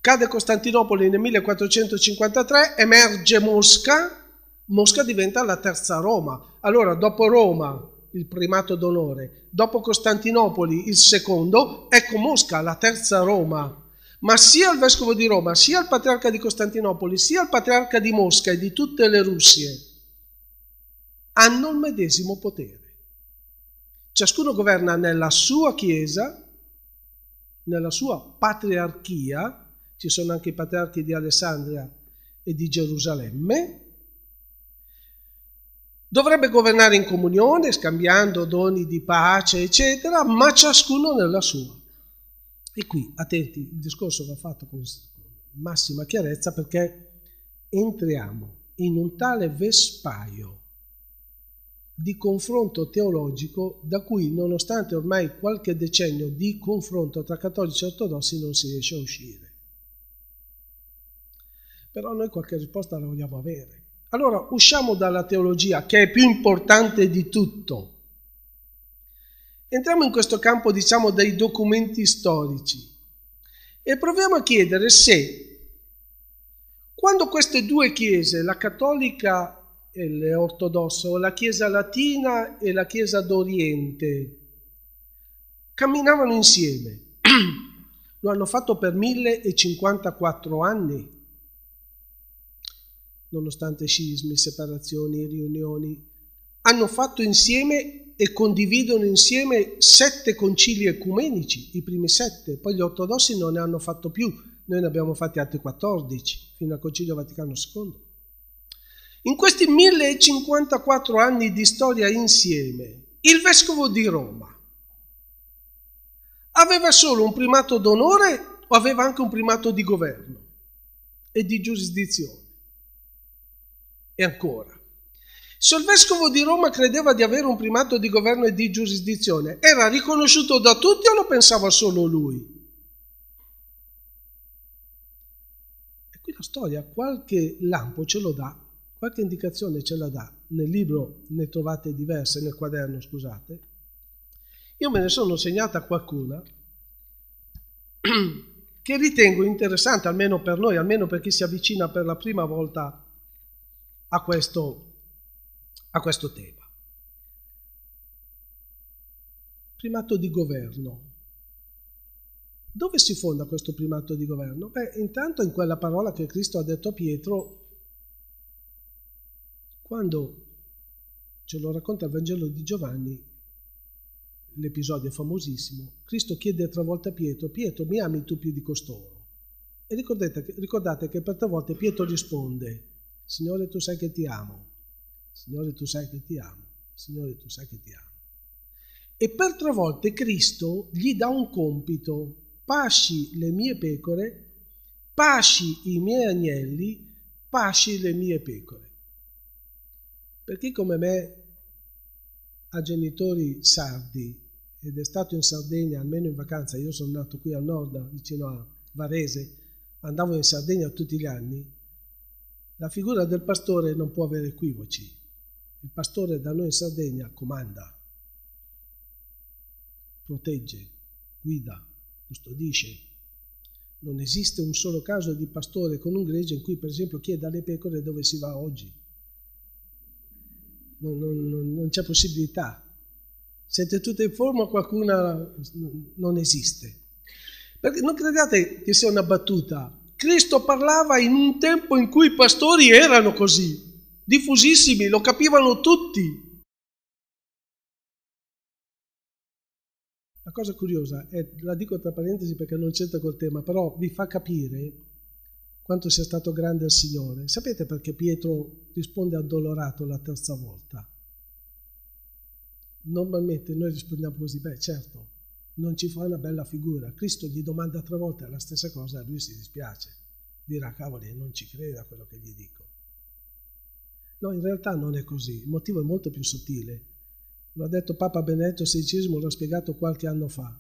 Cade Costantinopoli nel 1453, emerge Mosca, Mosca diventa la terza Roma. Allora, dopo Roma il primato d'onore, dopo Costantinopoli il secondo, ecco Mosca, la terza Roma. Ma sia il vescovo di Roma, sia il patriarca di Costantinopoli, sia il patriarca di Mosca e di tutte le Russie hanno il medesimo potere. Ciascuno governa nella sua chiesa, nella sua patriarchia, ci sono anche i patriarchi di Alessandria e di Gerusalemme, Dovrebbe governare in comunione, scambiando doni di pace, eccetera, ma ciascuno nella sua. E qui, attenti, il discorso va fatto con massima chiarezza perché entriamo in un tale vespaio di confronto teologico da cui, nonostante ormai qualche decennio di confronto tra cattolici e ortodossi, non si riesce a uscire. Però noi qualche risposta la vogliamo avere. Allora usciamo dalla teologia che è più importante di tutto. Entriamo in questo campo, diciamo, dei documenti storici e proviamo a chiedere se quando queste due chiese, la cattolica e l'ortodossa, o la chiesa latina e la chiesa d'Oriente, camminavano insieme, lo hanno fatto per 1054 anni nonostante scismi, separazioni, riunioni, hanno fatto insieme e condividono insieme sette concili ecumenici, i primi sette, poi gli ortodossi non ne hanno fatto più, noi ne abbiamo fatti altri 14 fino al Concilio Vaticano II. In questi 1054 anni di storia insieme, il vescovo di Roma aveva solo un primato d'onore o aveva anche un primato di governo e di giurisdizione? E ancora, se il vescovo di Roma credeva di avere un primato di governo e di giurisdizione, era riconosciuto da tutti o lo pensava solo lui? E qui la storia qualche lampo ce lo dà, qualche indicazione ce la dà. Nel libro ne trovate diverse, nel quaderno, scusate. Io me ne sono segnata qualcuna che ritengo interessante, almeno per noi, almeno per chi si avvicina per la prima volta a a questo, a questo tema. Primato di governo. Dove si fonda questo primato di governo? Beh, intanto in quella parola che Cristo ha detto a Pietro quando ce lo racconta il Vangelo di Giovanni, l'episodio è famosissimo, Cristo chiede tre volte a Pietro, Pietro mi ami tu più di costoro? E ricordate, ricordate che per tre volte Pietro risponde, Signore tu sai che ti amo, Signore tu sai che ti amo, Signore tu sai che ti amo. E per tre volte Cristo gli dà un compito, pasci le mie pecore, pasci i miei agnelli, pasci le mie pecore. Per chi come me ha genitori sardi ed è stato in Sardegna, almeno in vacanza, io sono nato qui al nord, vicino a Varese, andavo in Sardegna tutti gli anni, la figura del pastore non può avere equivoci. Il pastore da noi in Sardegna comanda, protegge, guida, custodisce. Non esiste un solo caso di pastore con un gregge in cui per esempio chiede alle pecore dove si va oggi. Non, non, non c'è possibilità. Siete tutte in forma, qualcuna non esiste. Perché non crediate che sia una battuta, Cristo parlava in un tempo in cui i pastori erano così, diffusissimi, lo capivano tutti. La cosa curiosa, è, la dico tra parentesi perché non c'entra col tema, però vi fa capire quanto sia stato grande il Signore. Sapete perché Pietro risponde addolorato la terza volta? Normalmente noi rispondiamo così, beh certo, non ci fa una bella figura. Cristo gli domanda tre volte la stessa cosa e lui si dispiace. Dirà, cavoli, non ci creda quello che gli dico. No, in realtà non è così. Il motivo è molto più sottile. Lo ha detto Papa Benedetto XVI, l'ha spiegato qualche anno fa.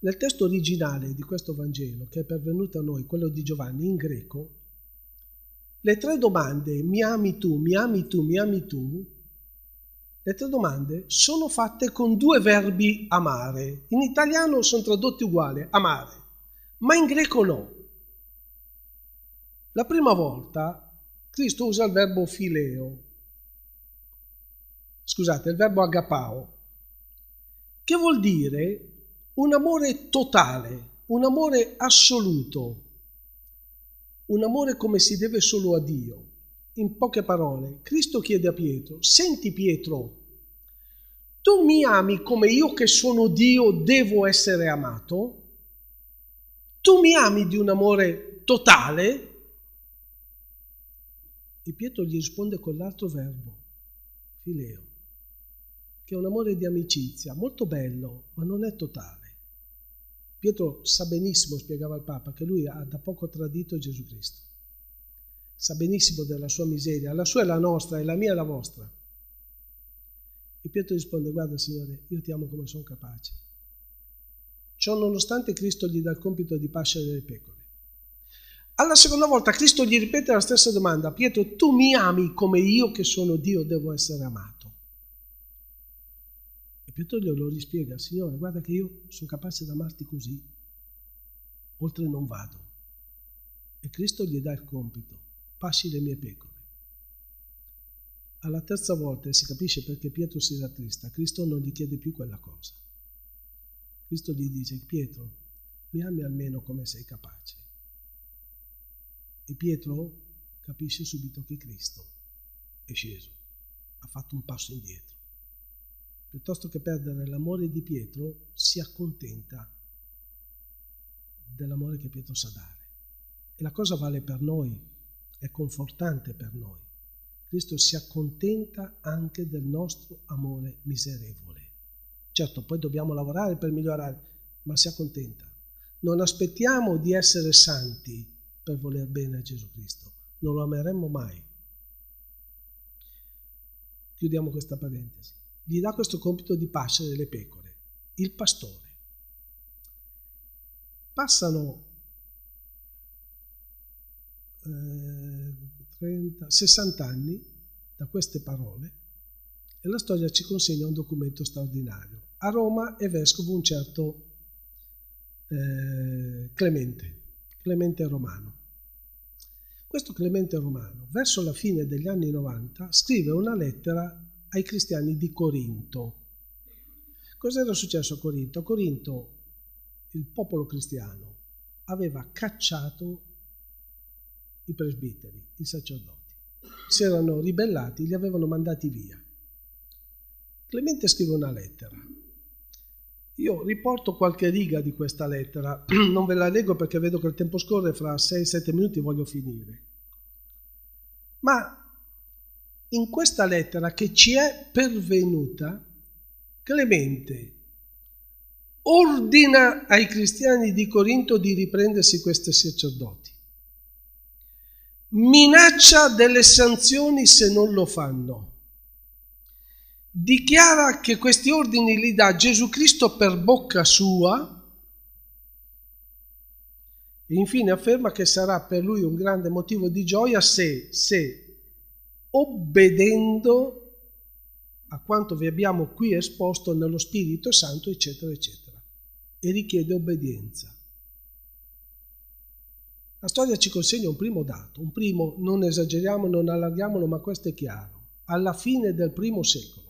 Nel testo originale di questo Vangelo, che è pervenuto a noi, quello di Giovanni, in greco, le tre domande, mi ami tu, mi ami tu, mi ami tu, le tre domande sono fatte con due verbi amare. In italiano sono tradotti uguali, amare, ma in greco no. La prima volta Cristo usa il verbo fileo, scusate, il verbo agapao, che vuol dire un amore totale, un amore assoluto, un amore come si deve solo a Dio. In poche parole, Cristo chiede a Pietro, senti Pietro, tu mi ami come io che sono Dio devo essere amato? Tu mi ami di un amore totale? E Pietro gli risponde con l'altro verbo, fileo, che è un amore di amicizia, molto bello, ma non è totale. Pietro sa benissimo, spiegava il Papa, che lui ha da poco tradito Gesù Cristo sa benissimo della sua miseria, la sua è la nostra e la mia è la vostra. E Pietro risponde, guarda Signore, io ti amo come sono capace. Ciò nonostante Cristo gli dà il compito di pascere le pecore. Alla seconda volta Cristo gli ripete la stessa domanda, Pietro, tu mi ami come io che sono Dio devo essere amato. E Pietro glielo rispiega, Signore, guarda che io sono capace di amarti così, oltre non vado. E Cristo gli dà il compito, pasci le mie pecore. Alla terza volta si capisce perché Pietro si rattrista, Cristo non gli chiede più quella cosa. Cristo gli dice, Pietro, mi ami almeno come sei capace. E Pietro capisce subito che Cristo è sceso, ha fatto un passo indietro. Piuttosto che perdere l'amore di Pietro, si accontenta dell'amore che Pietro sa dare. E la cosa vale per noi è confortante per noi. Cristo si accontenta anche del nostro amore miserevole. Certo, poi dobbiamo lavorare per migliorare, ma si accontenta. Non aspettiamo di essere santi per voler bene a Gesù Cristo, non lo ameremmo mai. Chiudiamo questa parentesi. Gli dà questo compito di pascere le pecore, il pastore. Passano eh, 30, 60 anni da queste parole e la storia ci consegna un documento straordinario. A Roma è vescovo un certo eh, Clemente, Clemente Romano. Questo Clemente Romano, verso la fine degli anni 90, scrive una lettera ai cristiani di Corinto. Cos'era successo a Corinto? A Corinto il popolo cristiano aveva cacciato i presbiteri, i sacerdoti. Si erano ribellati, li avevano mandati via. Clemente scrive una lettera. Io riporto qualche riga di questa lettera, non ve la leggo perché vedo che il tempo scorre, fra 6-7 minuti voglio finire. Ma in questa lettera che ci è pervenuta, Clemente ordina ai cristiani di Corinto di riprendersi questi sacerdoti minaccia delle sanzioni se non lo fanno. Dichiara che questi ordini li dà Gesù Cristo per bocca sua e infine afferma che sarà per lui un grande motivo di gioia se, se obbedendo a quanto vi abbiamo qui esposto nello Spirito Santo, eccetera, eccetera, e richiede obbedienza. La storia ci consegna un primo dato, un primo, non esageriamo, non allarghiamolo, ma questo è chiaro, alla fine del primo secolo.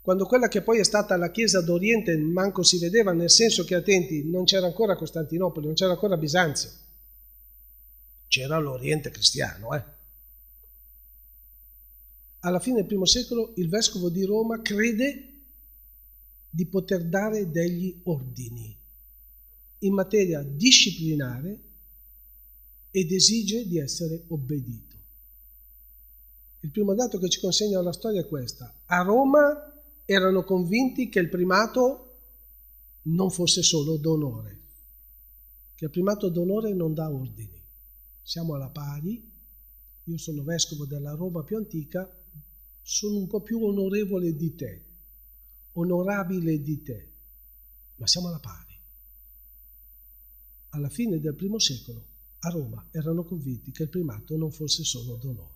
Quando quella che poi è stata la Chiesa d'Oriente manco si vedeva, nel senso che, attenti, non c'era ancora Costantinopoli, non c'era ancora Bisanzio, c'era l'Oriente cristiano, eh. Alla fine del primo secolo il vescovo di Roma crede di poter dare degli ordini in materia disciplinare ed esige di essere obbedito. Il primo dato che ci consegna la storia è questa. A Roma erano convinti che il primato non fosse solo d'onore, che il primato d'onore non dà ordini. Siamo alla pari, io sono vescovo della Roma più antica, sono un po' più onorevole di te, onorabile di te, ma siamo alla pari. Alla fine del primo secolo a Roma erano convinti che il primato non fosse solo d'onore.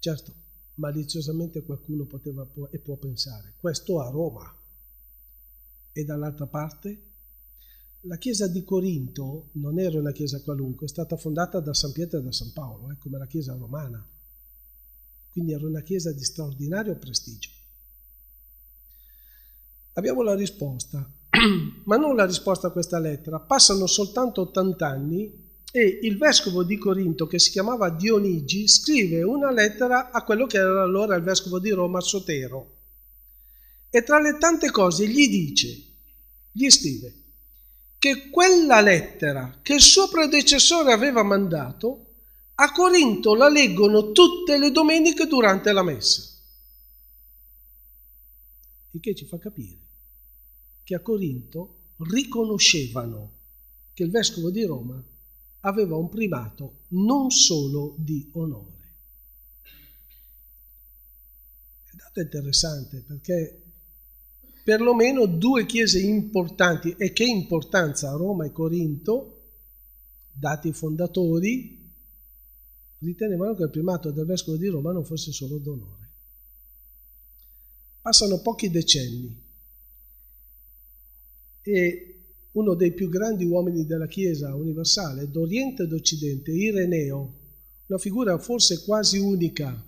Certo, maliziosamente qualcuno poteva e può pensare, questo a Roma. E dall'altra parte? La chiesa di Corinto non era una chiesa qualunque, è stata fondata da San Pietro e da San Paolo, eh, come la chiesa romana. Quindi era una chiesa di straordinario prestigio. Abbiamo la risposta ma non la risposta a questa lettera. Passano soltanto 80 anni e il vescovo di Corinto, che si chiamava Dionigi, scrive una lettera a quello che era allora il vescovo di Roma, Sotero. E tra le tante cose gli dice, gli scrive, che quella lettera che il suo predecessore aveva mandato a Corinto la leggono tutte le domeniche durante la messa. Il che ci fa capire che a Corinto riconoscevano che il vescovo di Roma aveva un primato non solo di onore. È dato interessante perché perlomeno due chiese importanti, e che importanza Roma e Corinto, dati i fondatori, ritenevano che il primato del vescovo di Roma non fosse solo d'onore. Passano pochi decenni e uno dei più grandi uomini della Chiesa universale, d'Oriente ed Occidente, Ireneo, una figura forse quasi unica,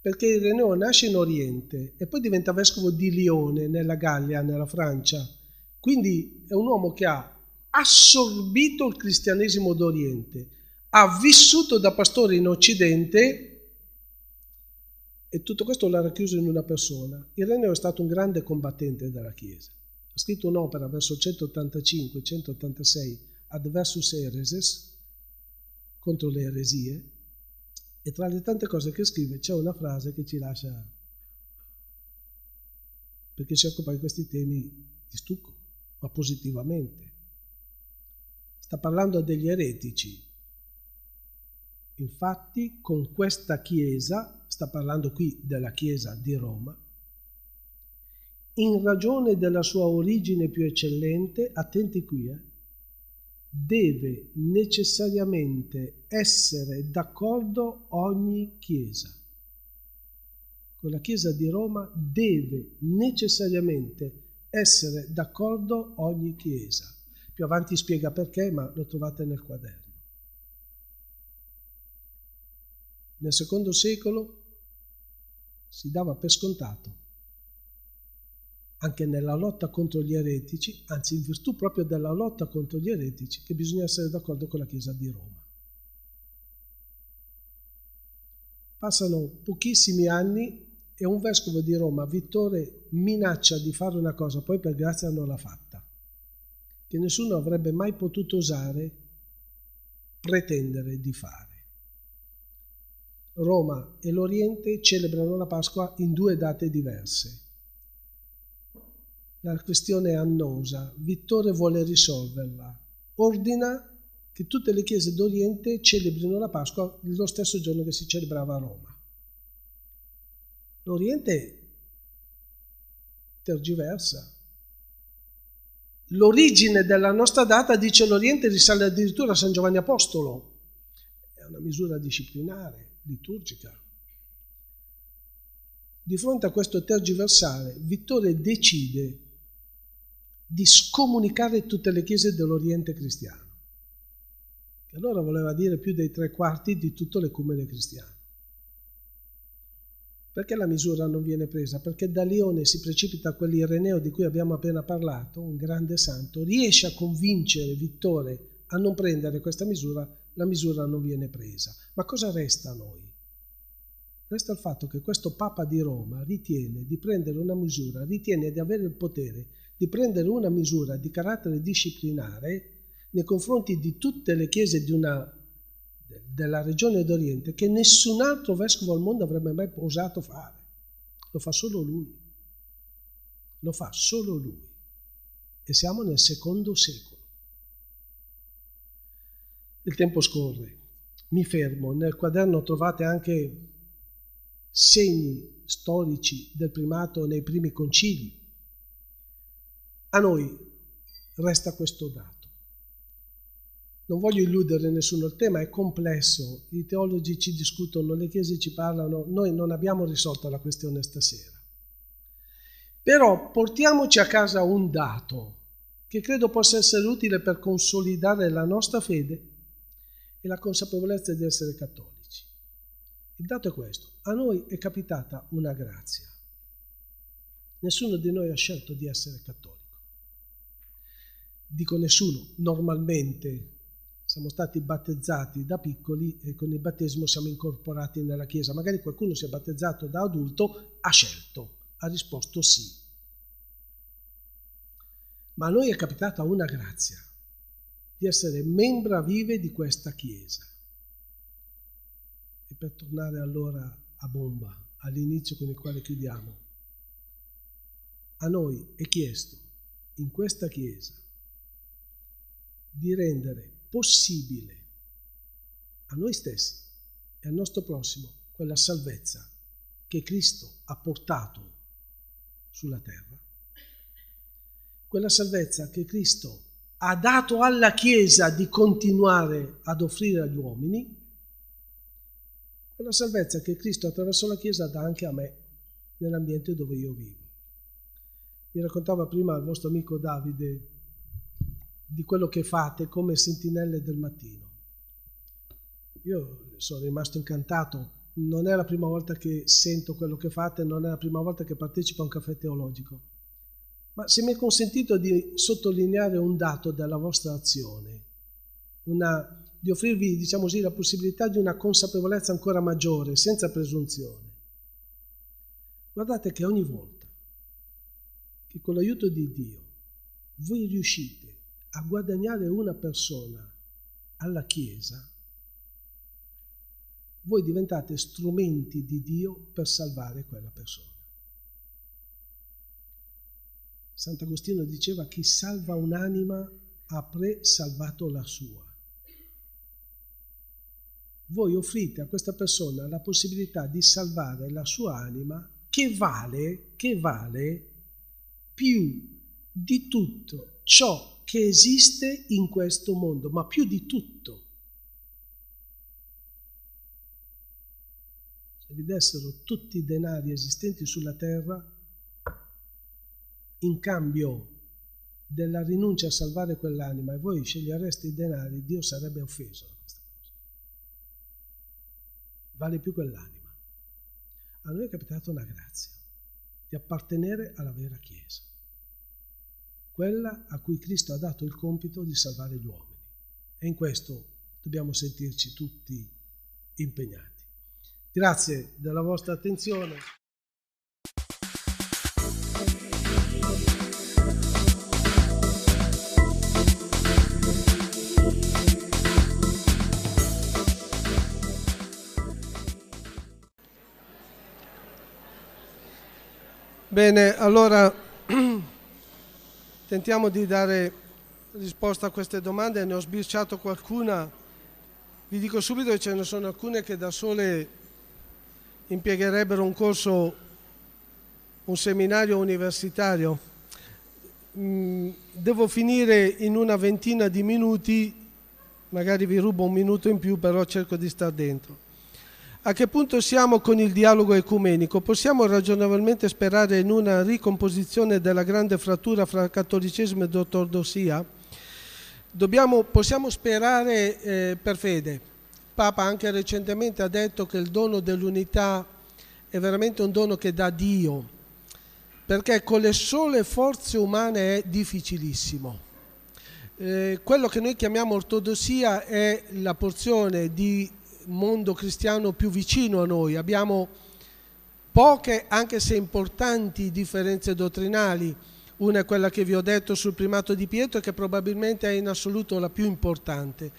perché Ireneo nasce in Oriente e poi diventa vescovo di Lione, nella Gallia, nella Francia. Quindi è un uomo che ha assorbito il cristianesimo d'Oriente, ha vissuto da pastore in Occidente e tutto questo l'ha racchiuso in una persona. Ireneo è stato un grande combattente della Chiesa ha scritto un'opera verso 185-186 Adversus Ereses contro le eresie e tra le tante cose che scrive c'è una frase che ci lascia perché si occupa di questi temi di stucco, ma positivamente. Sta parlando degli eretici. Infatti con questa Chiesa, sta parlando qui della Chiesa di Roma, in ragione della sua origine più eccellente, attenti qui, eh, deve necessariamente essere d'accordo ogni Chiesa. Con la Chiesa di Roma deve necessariamente essere d'accordo ogni Chiesa. Più avanti spiega perché, ma lo trovate nel quaderno. Nel secondo secolo si dava per scontato anche nella lotta contro gli eretici, anzi in virtù proprio della lotta contro gli eretici, che bisogna essere d'accordo con la Chiesa di Roma. Passano pochissimi anni e un vescovo di Roma, Vittore, minaccia di fare una cosa, poi per grazia non l'ha fatta, che nessuno avrebbe mai potuto osare pretendere di fare. Roma e l'Oriente celebrano la Pasqua in due date diverse, la questione è annosa, Vittore vuole risolverla. Ordina che tutte le chiese d'Oriente celebrino la Pasqua lo stesso giorno che si celebrava a Roma. L'Oriente tergiversa. L'origine della nostra data, dice l'Oriente, risale addirittura a San Giovanni Apostolo. È una misura disciplinare, liturgica. Di fronte a questo tergiversare, Vittore decide di scomunicare tutte le chiese dell'Oriente cristiano, che allora voleva dire più dei tre quarti di tutto l'ecumene cristiano. Perché la misura non viene presa? Perché da Lione si precipita quell'Ireneo di cui abbiamo appena parlato, un grande santo, riesce a convincere Vittore a non prendere questa misura, la misura non viene presa. Ma cosa resta a noi? Questo è il fatto che questo Papa di Roma ritiene di prendere una misura, ritiene di avere il potere di prendere una misura di carattere disciplinare nei confronti di tutte le chiese una, della regione d'Oriente che nessun altro vescovo al mondo avrebbe mai osato fare. Lo fa solo lui. Lo fa solo lui. E siamo nel secondo secolo. Il tempo scorre. Mi fermo. Nel quaderno trovate anche segni storici del primato nei primi concili. A noi resta questo dato. Non voglio illudere nessuno, il tema è complesso, i teologi ci discutono, le chiese ci parlano, noi non abbiamo risolto la questione stasera. Però portiamoci a casa un dato che credo possa essere utile per consolidare la nostra fede e la consapevolezza di essere cattolici. Il dato è questo, a noi è capitata una grazia. Nessuno di noi ha scelto di essere cattolico. Dico nessuno, normalmente siamo stati battezzati da piccoli e con il battesimo siamo incorporati nella Chiesa. Magari qualcuno si è battezzato da adulto, ha scelto, ha risposto sì. Ma a noi è capitata una grazia di essere membra vive di questa Chiesa per tornare allora a bomba, all'inizio con il quale chiudiamo, a noi è chiesto in questa Chiesa di rendere possibile a noi stessi e al nostro prossimo quella salvezza che Cristo ha portato sulla terra, quella salvezza che Cristo ha dato alla Chiesa di continuare ad offrire agli uomini è la salvezza che Cristo attraverso la Chiesa dà anche a me, nell'ambiente dove io vivo. Mi raccontava prima il vostro amico Davide di quello che fate come sentinelle del mattino. Io sono rimasto incantato, non è la prima volta che sento quello che fate, non è la prima volta che partecipo a un caffè teologico. Ma se mi è consentito di sottolineare un dato della vostra azione, una di offrirvi, diciamo così, la possibilità di una consapevolezza ancora maggiore, senza presunzione. Guardate che ogni volta che con l'aiuto di Dio voi riuscite a guadagnare una persona alla Chiesa, voi diventate strumenti di Dio per salvare quella persona. Sant'Agostino diceva chi salva un'anima ha pre-salvato la sua voi offrite a questa persona la possibilità di salvare la sua anima che vale, che vale più di tutto ciò che esiste in questo mondo, ma più di tutto. Se vi dessero tutti i denari esistenti sulla terra, in cambio della rinuncia a salvare quell'anima e voi scegliereste i denari, Dio sarebbe offeso vale più quell'anima. A noi è capitata una grazia, di appartenere alla vera Chiesa, quella a cui Cristo ha dato il compito di salvare gli uomini. E in questo dobbiamo sentirci tutti impegnati. Grazie della vostra attenzione. Bene, allora tentiamo di dare risposta a queste domande, ne ho sbirciato qualcuna, vi dico subito che ce ne sono alcune che da sole impiegherebbero un corso, un seminario universitario. Mm, devo finire in una ventina di minuti, magari vi rubo un minuto in più, però cerco di star dentro. A che punto siamo con il dialogo ecumenico? Possiamo ragionevolmente sperare in una ricomposizione della grande frattura fra cattolicesimo e ortodossia? Dobbiamo, possiamo sperare eh, per fede. Papa anche recentemente ha detto che il dono dell'unità è veramente un dono che dà Dio, perché con le sole forze umane è difficilissimo. Eh, quello che noi chiamiamo ortodossia è la porzione di mondo cristiano più vicino a noi. Abbiamo poche, anche se importanti, differenze dottrinali. Una è quella che vi ho detto sul primato di Pietro, che probabilmente è in assoluto la più importante.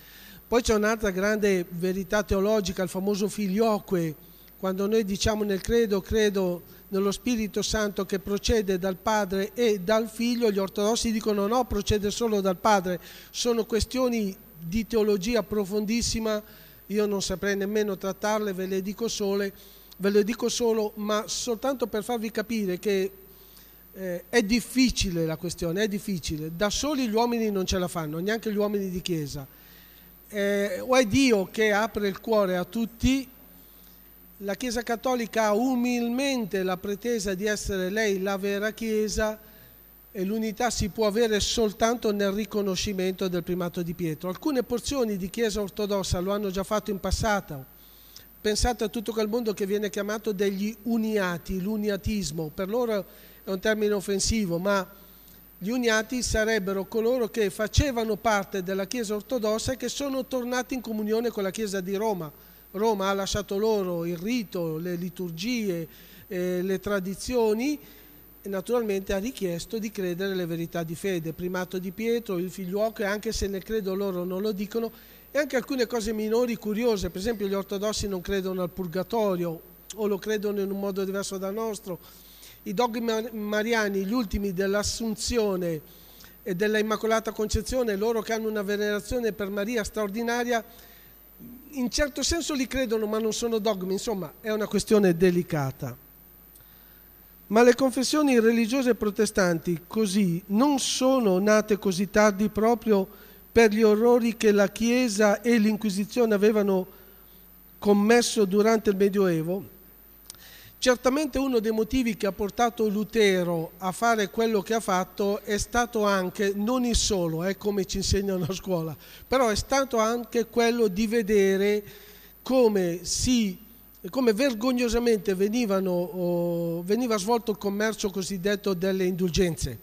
Poi c'è un'altra grande verità teologica, il famoso filioque, quando noi diciamo nel credo, credo nello Spirito Santo che procede dal Padre e dal Figlio, gli ortodossi dicono no, procede solo dal Padre. Sono questioni di teologia profondissima io non saprei nemmeno trattarle, ve le dico, sole, ve le dico solo, ma soltanto per farvi capire che eh, è difficile la questione, è difficile. Da soli gli uomini non ce la fanno, neanche gli uomini di chiesa. Eh, o è Dio che apre il cuore a tutti. La Chiesa Cattolica ha umilmente la pretesa di essere lei la vera Chiesa, e l'unità si può avere soltanto nel riconoscimento del primato di Pietro. Alcune porzioni di Chiesa ortodossa lo hanno già fatto in passato. Pensate a tutto quel mondo che viene chiamato degli uniati, l'uniatismo. Per loro è un termine offensivo, ma gli uniati sarebbero coloro che facevano parte della Chiesa ortodossa e che sono tornati in comunione con la Chiesa di Roma. Roma ha lasciato loro il rito, le liturgie, eh, le tradizioni naturalmente ha richiesto di credere le verità di fede, primato di Pietro, il figliuoco e anche se ne credo loro non lo dicono e anche alcune cose minori curiose, per esempio gli ortodossi non credono al purgatorio o lo credono in un modo diverso dal nostro, i dogmi mariani, gli ultimi dell'assunzione e della Immacolata Concezione, loro che hanno una venerazione per Maria straordinaria, in certo senso li credono ma non sono dogmi, insomma è una questione delicata. Ma le confessioni religiose protestanti così non sono nate così tardi proprio per gli orrori che la Chiesa e l'Inquisizione avevano commesso durante il Medioevo? Certamente uno dei motivi che ha portato Lutero a fare quello che ha fatto è stato anche, non il solo, eh, come ci insegnano a scuola, però è stato anche quello di vedere come si come vergognosamente venivano, oh, veniva svolto il commercio cosiddetto delle indulgenze,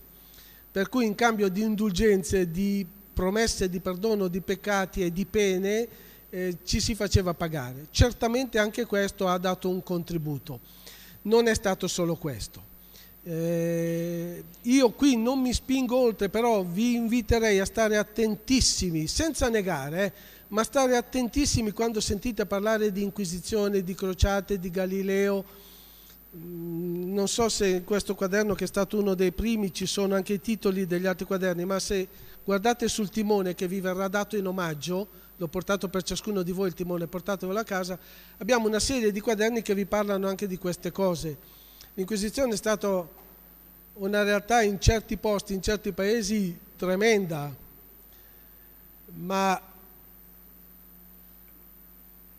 per cui in cambio di indulgenze, di promesse di perdono di peccati e di pene, eh, ci si faceva pagare. Certamente anche questo ha dato un contributo. Non è stato solo questo. Eh, io qui non mi spingo oltre, però vi inviterei a stare attentissimi, senza negare. Eh, ma stare attentissimi quando sentite parlare di Inquisizione, di crociate, di Galileo. Mm, non so se in questo quaderno, che è stato uno dei primi, ci sono anche i titoli degli altri quaderni, ma se guardate sul timone che vi verrà dato in omaggio, l'ho portato per ciascuno di voi il timone, portatevelo a casa, abbiamo una serie di quaderni che vi parlano anche di queste cose. L'Inquisizione è stata una realtà in certi posti, in certi paesi tremenda, ma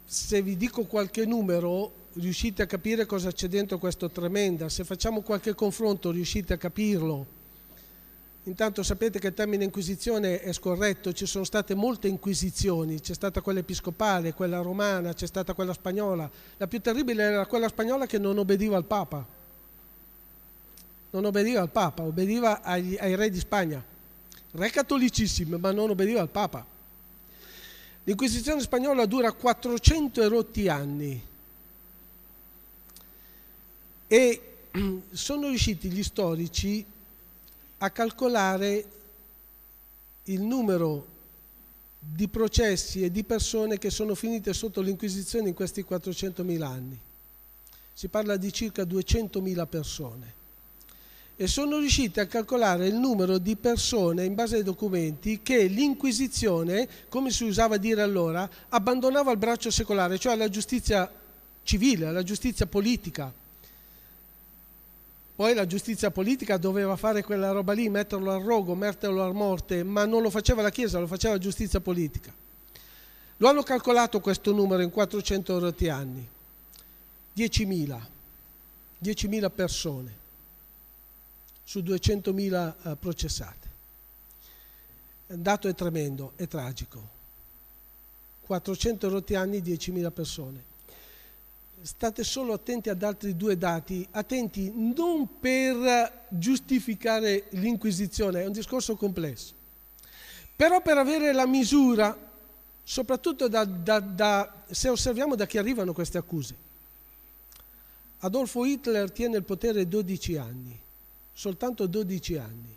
se vi dico qualche numero riuscite a capire cosa c'è dentro questo tremenda, se facciamo qualche confronto riuscite a capirlo. Intanto sapete che il termine inquisizione è scorretto, ci sono state molte inquisizioni, c'è stata quella episcopale, quella romana, c'è stata quella spagnola, la più terribile era quella spagnola che non obbediva al Papa, non obbediva al Papa, obbediva agli, ai re di Spagna, re cattolicissimi ma non obbediva al Papa L'inquisizione spagnola dura 400 erotti anni e sono riusciti gli storici a calcolare il numero di processi e di persone che sono finite sotto l'Inquisizione in questi 400.000 anni. Si parla di circa 200.000 persone e sono riusciti a calcolare il numero di persone in base ai documenti che l'Inquisizione, come si usava a dire allora, abbandonava al braccio secolare, cioè alla giustizia civile, alla giustizia politica. Poi la giustizia politica doveva fare quella roba lì, metterlo al rogo, metterlo a morte, ma non lo faceva la Chiesa, lo faceva la giustizia politica. Lo hanno calcolato questo numero in 400 anni, 10.000, 10.000 persone su 200.000 eh, processate. Il dato è tremendo, è tragico. 400 rotti anni, 10.000 persone. State solo attenti ad altri due dati, attenti non per giustificare l'Inquisizione, è un discorso complesso, però per avere la misura, soprattutto da, da, da, se osserviamo da chi arrivano queste accuse. Adolfo Hitler tiene il potere 12 anni, soltanto 12 anni.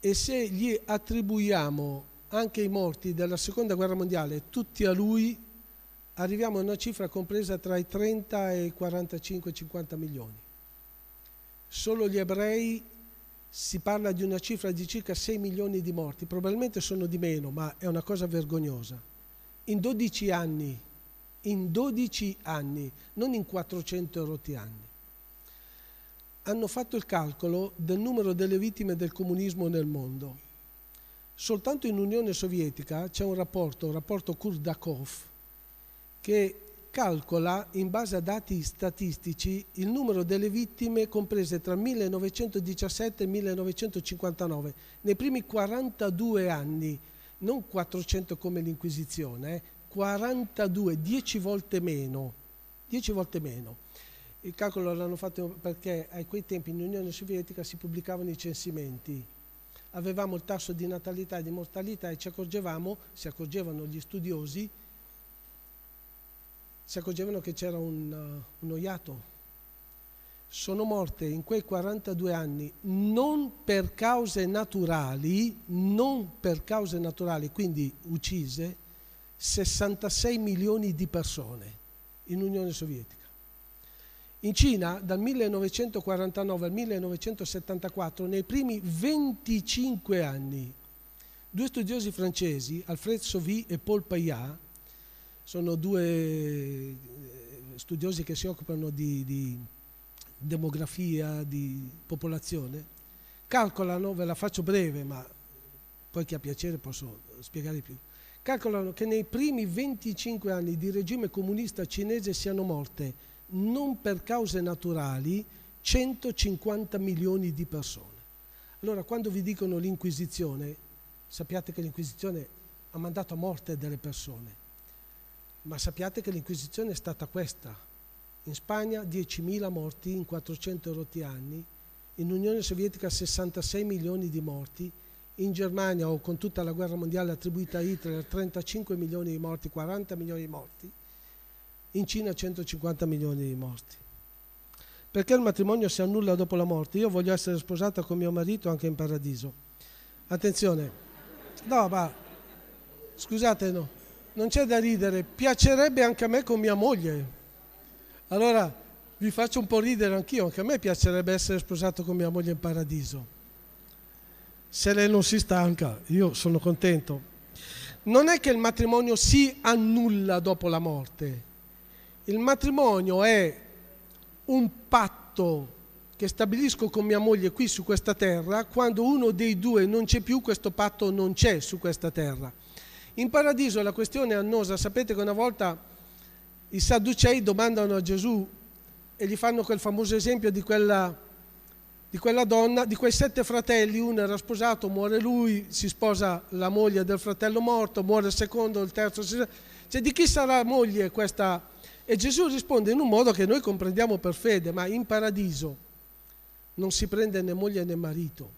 E se gli attribuiamo anche i morti della seconda guerra mondiale, tutti a lui, arriviamo a una cifra compresa tra i 30 e i 45-50 milioni. Solo gli ebrei si parla di una cifra di circa 6 milioni di morti, probabilmente sono di meno, ma è una cosa vergognosa. In 12 anni, in 12 anni, non in 400 rotti anni hanno fatto il calcolo del numero delle vittime del comunismo nel mondo. Soltanto in Unione Sovietica c'è un rapporto, il rapporto Kurdakov, che calcola in base a dati statistici il numero delle vittime comprese tra 1917 e 1959, nei primi 42 anni, non 400 come l'Inquisizione, 42, eh, 10 volte meno. 10 volte meno. Il calcolo l'hanno fatto perché a quei tempi in Unione Sovietica si pubblicavano i censimenti. Avevamo il tasso di natalità e di mortalità e ci accorgevamo, si accorgevano gli studiosi, si accorgevano che c'era un, uh, uno iato. Sono morte in quei 42 anni non per cause naturali, non per cause naturali, quindi uccise, 66 milioni di persone in Unione Sovietica. In Cina dal 1949 al 1974, nei primi 25 anni, due studiosi francesi, Alfred Sauvy e Paul Payat, sono due eh, studiosi che si occupano di, di demografia, di popolazione, calcolano, ve la faccio breve, ma poi chi ha piacere posso spiegare più, calcolano che nei primi 25 anni di regime comunista cinese siano morte non per cause naturali 150 milioni di persone. Allora quando vi dicono l'Inquisizione, sappiate che l'Inquisizione ha mandato a morte delle persone, ma sappiate che l'Inquisizione è stata questa. In Spagna 10.000 morti in 400 rotti anni, in Unione Sovietica 66 milioni di morti, in Germania o con tutta la guerra mondiale attribuita a Hitler 35 milioni di morti, 40 milioni di morti, in Cina 150 milioni di morti. Perché il matrimonio si annulla dopo la morte? Io voglio essere sposata con mio marito anche in paradiso. Attenzione, no, ma scusate, no, non c'è da ridere, piacerebbe anche a me con mia moglie. Allora vi faccio un po' ridere anch'io, anche a me piacerebbe essere sposato con mia moglie in paradiso. Se lei non si stanca, io sono contento. Non è che il matrimonio si annulla dopo la morte, il matrimonio è un patto che stabilisco con mia moglie qui su questa terra, quando uno dei due non c'è più, questo patto non c'è su questa terra. In paradiso la questione è annosa, sapete che una volta i sadducei domandano a Gesù e gli fanno quel famoso esempio di quella, di quella donna, di quei sette fratelli, uno era sposato, muore lui, si sposa la moglie del fratello morto, muore il secondo, il terzo, cioè di chi sarà moglie questa e Gesù risponde in un modo che noi comprendiamo per fede, ma in paradiso non si prende né moglie né marito.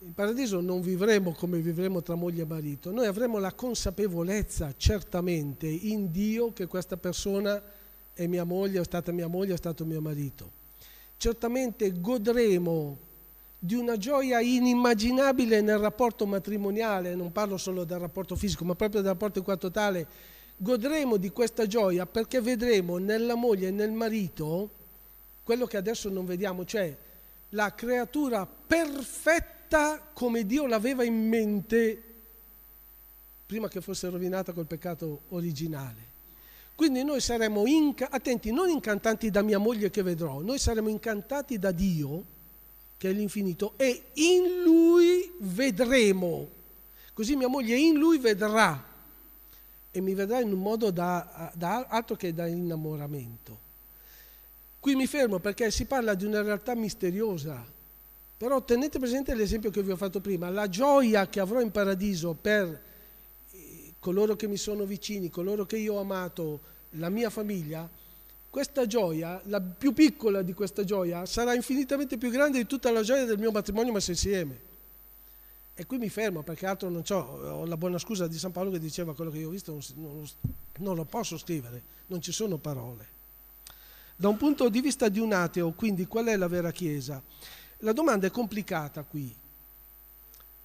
In paradiso non vivremo come vivremo tra moglie e marito, noi avremo la consapevolezza certamente in Dio che questa persona è mia moglie, è stata mia moglie, è stato mio marito. Certamente godremo di una gioia inimmaginabile nel rapporto matrimoniale, non parlo solo del rapporto fisico, ma proprio del rapporto in quanto tale, godremo di questa gioia perché vedremo nella moglie e nel marito quello che adesso non vediamo, cioè la creatura perfetta come Dio l'aveva in mente prima che fosse rovinata col peccato originale. Quindi noi saremo, inca- attenti, non incantanti da mia moglie che vedrò, noi saremo incantati da Dio, che è l'infinito, e in Lui vedremo. Così mia moglie in Lui vedrà e mi vedrà in un modo da, da altro che da innamoramento. Qui mi fermo perché si parla di una realtà misteriosa, però tenete presente l'esempio che vi ho fatto prima, la gioia che avrò in paradiso per eh, coloro che mi sono vicini, coloro che io ho amato, la mia famiglia, questa gioia, la più piccola di questa gioia, sarà infinitamente più grande di tutta la gioia del mio matrimonio messo insieme e qui mi fermo perché altro non ho, ho la buona scusa di San Paolo che diceva quello che io ho visto non, non, non, lo posso scrivere, non ci sono parole. Da un punto di vista di un ateo, quindi qual è la vera Chiesa? La domanda è complicata qui,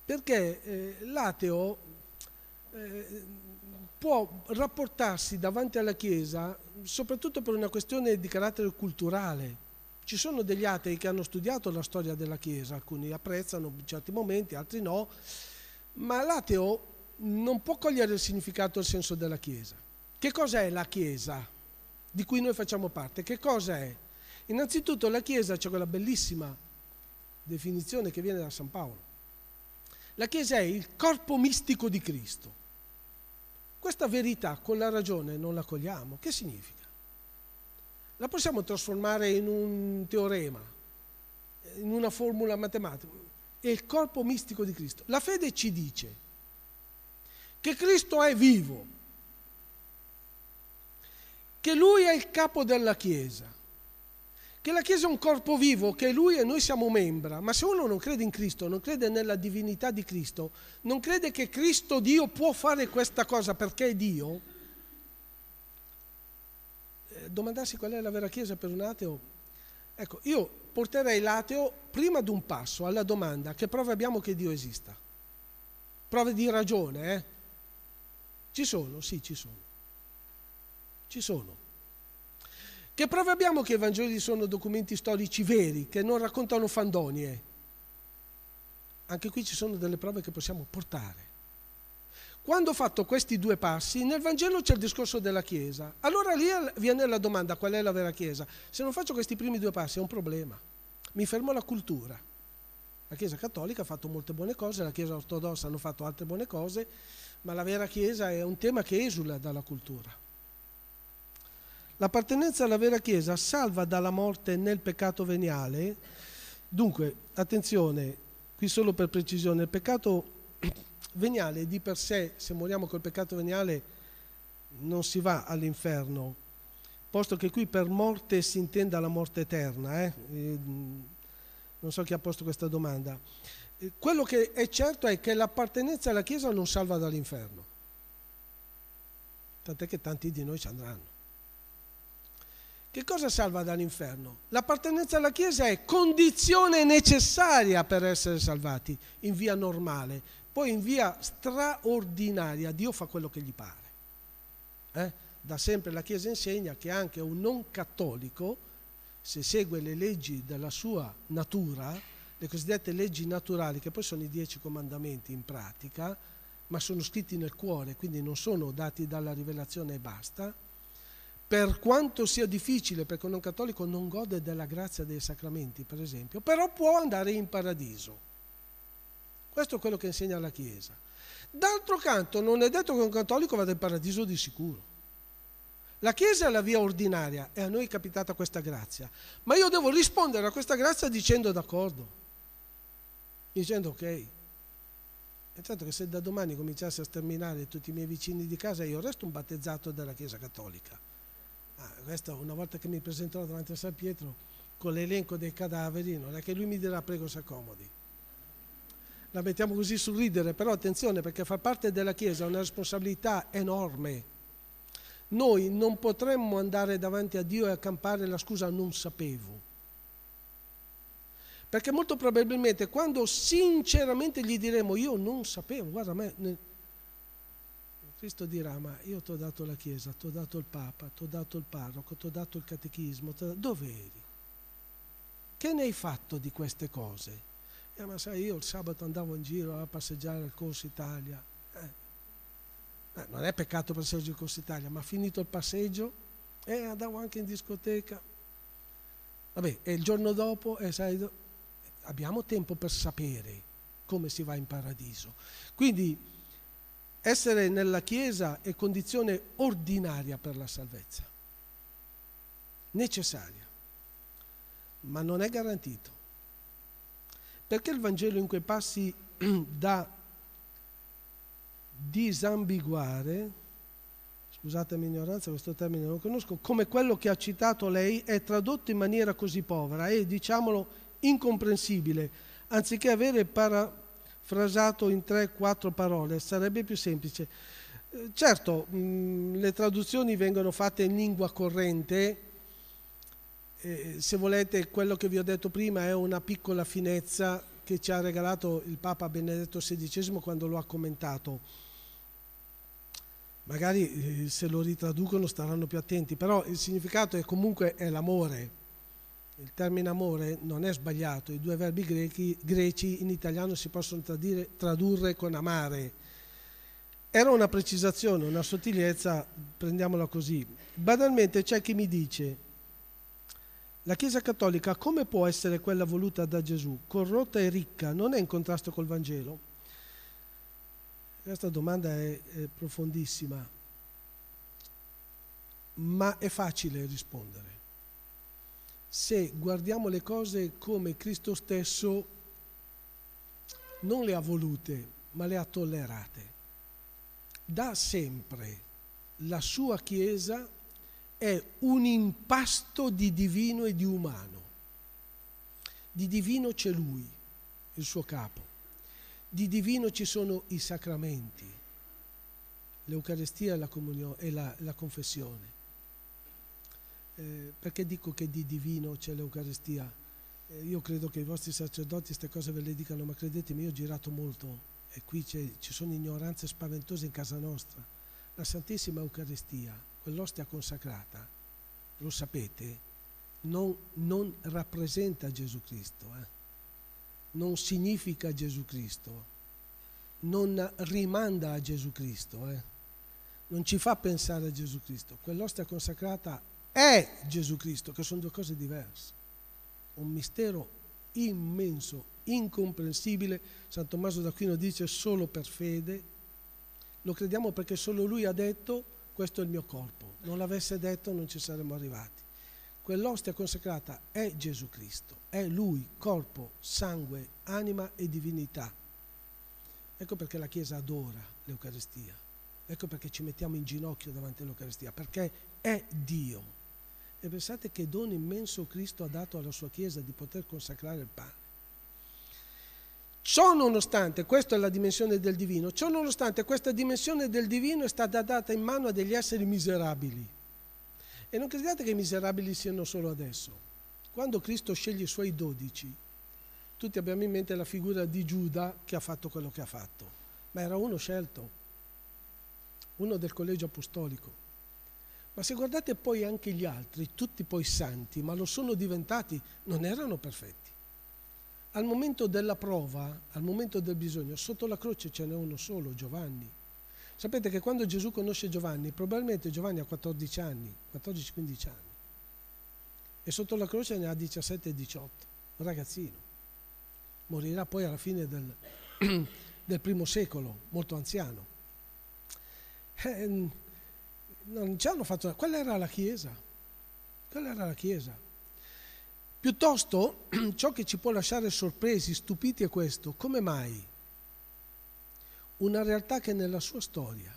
perché eh, l'ateo eh, può rapportarsi davanti alla Chiesa soprattutto per una questione di carattere culturale ci sono degli atei che hanno studiato la storia della Chiesa, alcuni apprezzano in certi momenti, altri no, ma l'ateo non può cogliere il significato e il senso della Chiesa. Che cos'è la Chiesa di cui noi facciamo parte? Che cosa è? Innanzitutto la Chiesa c'è quella bellissima definizione che viene da San Paolo. La Chiesa è il corpo mistico di Cristo. Questa verità con la ragione non la cogliamo. Che significa? la possiamo trasformare in un teorema, in una formula matematica. È il corpo mistico di Cristo. La fede ci dice che Cristo è vivo, che Lui è il capo della Chiesa, che la Chiesa è un corpo vivo, che Lui e noi siamo membra, ma se uno non crede in Cristo, non crede nella divinità di Cristo, non crede che Cristo Dio può fare questa cosa perché è Dio, domandarsi qual è la vera Chiesa per un ateo, ecco, io porterei l'ateo prima di un passo alla domanda che prove abbiamo che Dio esista. Prove di ragione, eh? Ci sono, sì, ci sono. Ci sono. Che prove abbiamo che i Vangeli sono documenti storici veri, che non raccontano fandonie? Anche qui ci sono delle prove che possiamo portare. Quando ho fatto questi due passi, nel Vangelo c'è il discorso della Chiesa. Allora lì viene la domanda, qual è la vera Chiesa? Se non faccio questi primi due passi è un problema. Mi fermo alla cultura. La Chiesa cattolica ha fatto molte buone cose, la Chiesa ortodossa hanno fatto altre buone cose, ma la vera Chiesa è un tema che esula dalla cultura. L'appartenenza alla vera Chiesa salva dalla morte nel peccato veniale. Dunque, attenzione, qui solo per precisione, il peccato veniale di per sé, se moriamo col peccato veniale, non si va all'inferno, posto che qui per morte si intenda la morte eterna. Eh? Ehm, non so chi ha posto questa domanda. Eh, quello che è certo è che l'appartenenza alla Chiesa non salva dall'inferno, tant'è che tanti di noi ci andranno. Che cosa salva dall'inferno? L'appartenenza alla Chiesa è condizione necessaria per essere salvati in via normale. Poi in via straordinaria Dio fa quello che gli pare. Eh? Da sempre la Chiesa insegna che anche un non cattolico, se segue le leggi della sua natura, le cosiddette leggi naturali, che poi sono i dieci comandamenti in pratica, ma sono scritti nel cuore, quindi non sono dati dalla rivelazione e basta, per quanto sia difficile, perché un non cattolico non gode della grazia dei sacramenti, per esempio, però può andare in paradiso. Questo è quello che insegna la Chiesa. D'altro canto non è detto che un cattolico vada in paradiso di sicuro. La Chiesa è la via ordinaria e a noi è capitata questa grazia. Ma io devo rispondere a questa grazia dicendo d'accordo, dicendo ok. E certo che se da domani cominciassi a sterminare tutti i miei vicini di casa, io resto un battezzato della Chiesa Cattolica. Ah, questa, una volta che mi presenterò davanti a San Pietro con l'elenco dei cadaveri, non è che lui mi dirà prego si accomodi la mettiamo così sul ridere, però attenzione perché fa parte della Chiesa, è una responsabilità enorme. Noi non potremmo andare davanti a Dio e accampare la scusa non sapevo. Perché molto probabilmente quando sinceramente gli diremo io non sapevo, guarda me, Cristo dirà ma io ti ho dato la Chiesa, ti ho dato il Papa, ti ho dato il parroco, ti ho dato il catechismo, dove eri? Che ne hai fatto di queste cose? eh, ma sai io il sabato andavo in giro a passeggiare al Corso Italia. Eh, eh non è peccato passeggiare al Corso Italia, ma finito il passeggio eh, andavo anche in discoteca. Vabbè, e il giorno dopo, eh, sai, abbiamo tempo per sapere come si va in paradiso. Quindi essere nella Chiesa è condizione ordinaria per la salvezza, necessaria, ma non è garantito. Perché il Vangelo in quei passi da disambiguare, scusate la mia ignoranza, questo termine non lo conosco, come quello che ha citato lei è tradotto in maniera così povera e diciamolo incomprensibile, anziché avere parafrasato in 3-4 parole, sarebbe più semplice. Eh, certo, mh, mm, le traduzioni vengono fatte in lingua corrente, eh, se volete quello che vi ho detto prima è una piccola finezza che ci ha regalato il Papa Benedetto XVI quando lo ha commentato. Magari eh, se lo ritraducono staranno più attenti, però il significato è comunque è l'amore. Il termine amore non è sbagliato, i due verbi grechi, greci in italiano si possono tradire, tradurre con amare. Era una precisazione, una sottigliezza, prendiamola così. Banalmente c'è chi mi dice la Chiesa Cattolica, come può essere quella voluta da Gesù, corrotta e ricca, non è in contrasto col Vangelo? Questa domanda è, è profondissima, ma è facile rispondere. Se guardiamo le cose come Cristo stesso non le ha volute, ma le ha tollerate. Da sempre la sua Chiesa è un impasto di divino e di umano. Di divino c'è lui, il suo capo. Di divino ci sono i sacramenti, l'Eucarestia e la, comunione, e la, la confessione. Eh, perché dico che di divino c'è l'Eucarestia? Eh, io credo che i vostri sacerdoti queste cose ve le dicano, ma credetemi, io ho girato molto e qui ci sono ignoranze spaventose in casa nostra. La Santissima Eucaristia quell'ostia consacrata, lo sapete, non, non rappresenta Gesù Cristo, eh? non significa Gesù Cristo, non rimanda a Gesù Cristo, eh? non ci fa pensare a Gesù Cristo. Quell'ostia consacrata è Gesù Cristo, che sono due cose diverse. Un mistero immenso, incomprensibile. San Tommaso d'Aquino dice solo per fede. Lo crediamo perché solo lui ha detto questo è il mio corpo. Non l'avesse detto non ci saremmo arrivati. Quell'ostia consacrata è Gesù Cristo, è Lui, corpo, sangue, anima e divinità. Ecco perché la Chiesa adora l'Eucaristia, ecco perché ci mettiamo in ginocchio davanti all'Eucaristia, perché è Dio. E pensate che dono immenso Cristo ha dato alla sua Chiesa di poter consacrare il pane. Ciò nonostante, questa è la dimensione del divino, ciò nonostante questa dimensione del divino è stata data in mano a degli esseri miserabili. E non crediate che i miserabili siano solo adesso. Quando Cristo sceglie i suoi dodici, tutti abbiamo in mente la figura di Giuda che ha fatto quello che ha fatto, ma era uno scelto, uno del collegio apostolico. Ma se guardate poi anche gli altri, tutti poi santi, ma lo sono diventati, non erano perfetti. Al momento della prova, al momento del bisogno, sotto la croce ce n'è uno solo, Giovanni. Sapete che quando Gesù conosce Giovanni, probabilmente Giovanni ha 14 anni, 14-15 anni, e sotto la croce ne ha 17-18, un ragazzino. Morirà poi alla fine del, del primo secolo, molto anziano. Eh, non ci hanno fatto... Quella era la Chiesa. Quella era la Chiesa Piuttosto ciò che ci può lasciare sorpresi, stupiti è questo, come mai una realtà che nella sua storia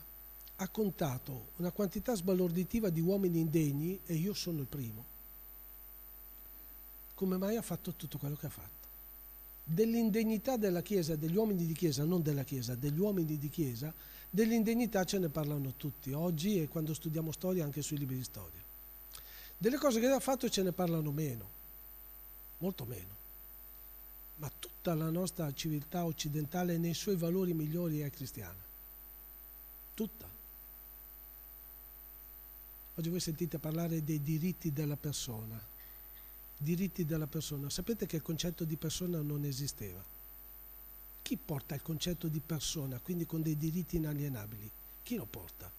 ha contato una quantità sbalorditiva di uomini indegni e io sono il primo, come mai ha fatto tutto quello che ha fatto? Dell'indegnità della Chiesa, degli uomini di Chiesa, non della Chiesa, degli uomini di Chiesa, dell'indegnità ce ne parlano tutti, oggi e quando studiamo storia anche sui libri di storia. Delle cose che ha fatto ce ne parlano meno molto meno. Ma tutta la nostra civiltà occidentale nei suoi valori migliori è cristiana. Tutta. Oggi voi sentite parlare dei diritti della persona. Diritti della persona. Sapete che il concetto di persona non esisteva. Chi porta il concetto di persona, quindi con dei diritti inalienabili? Chi lo porta?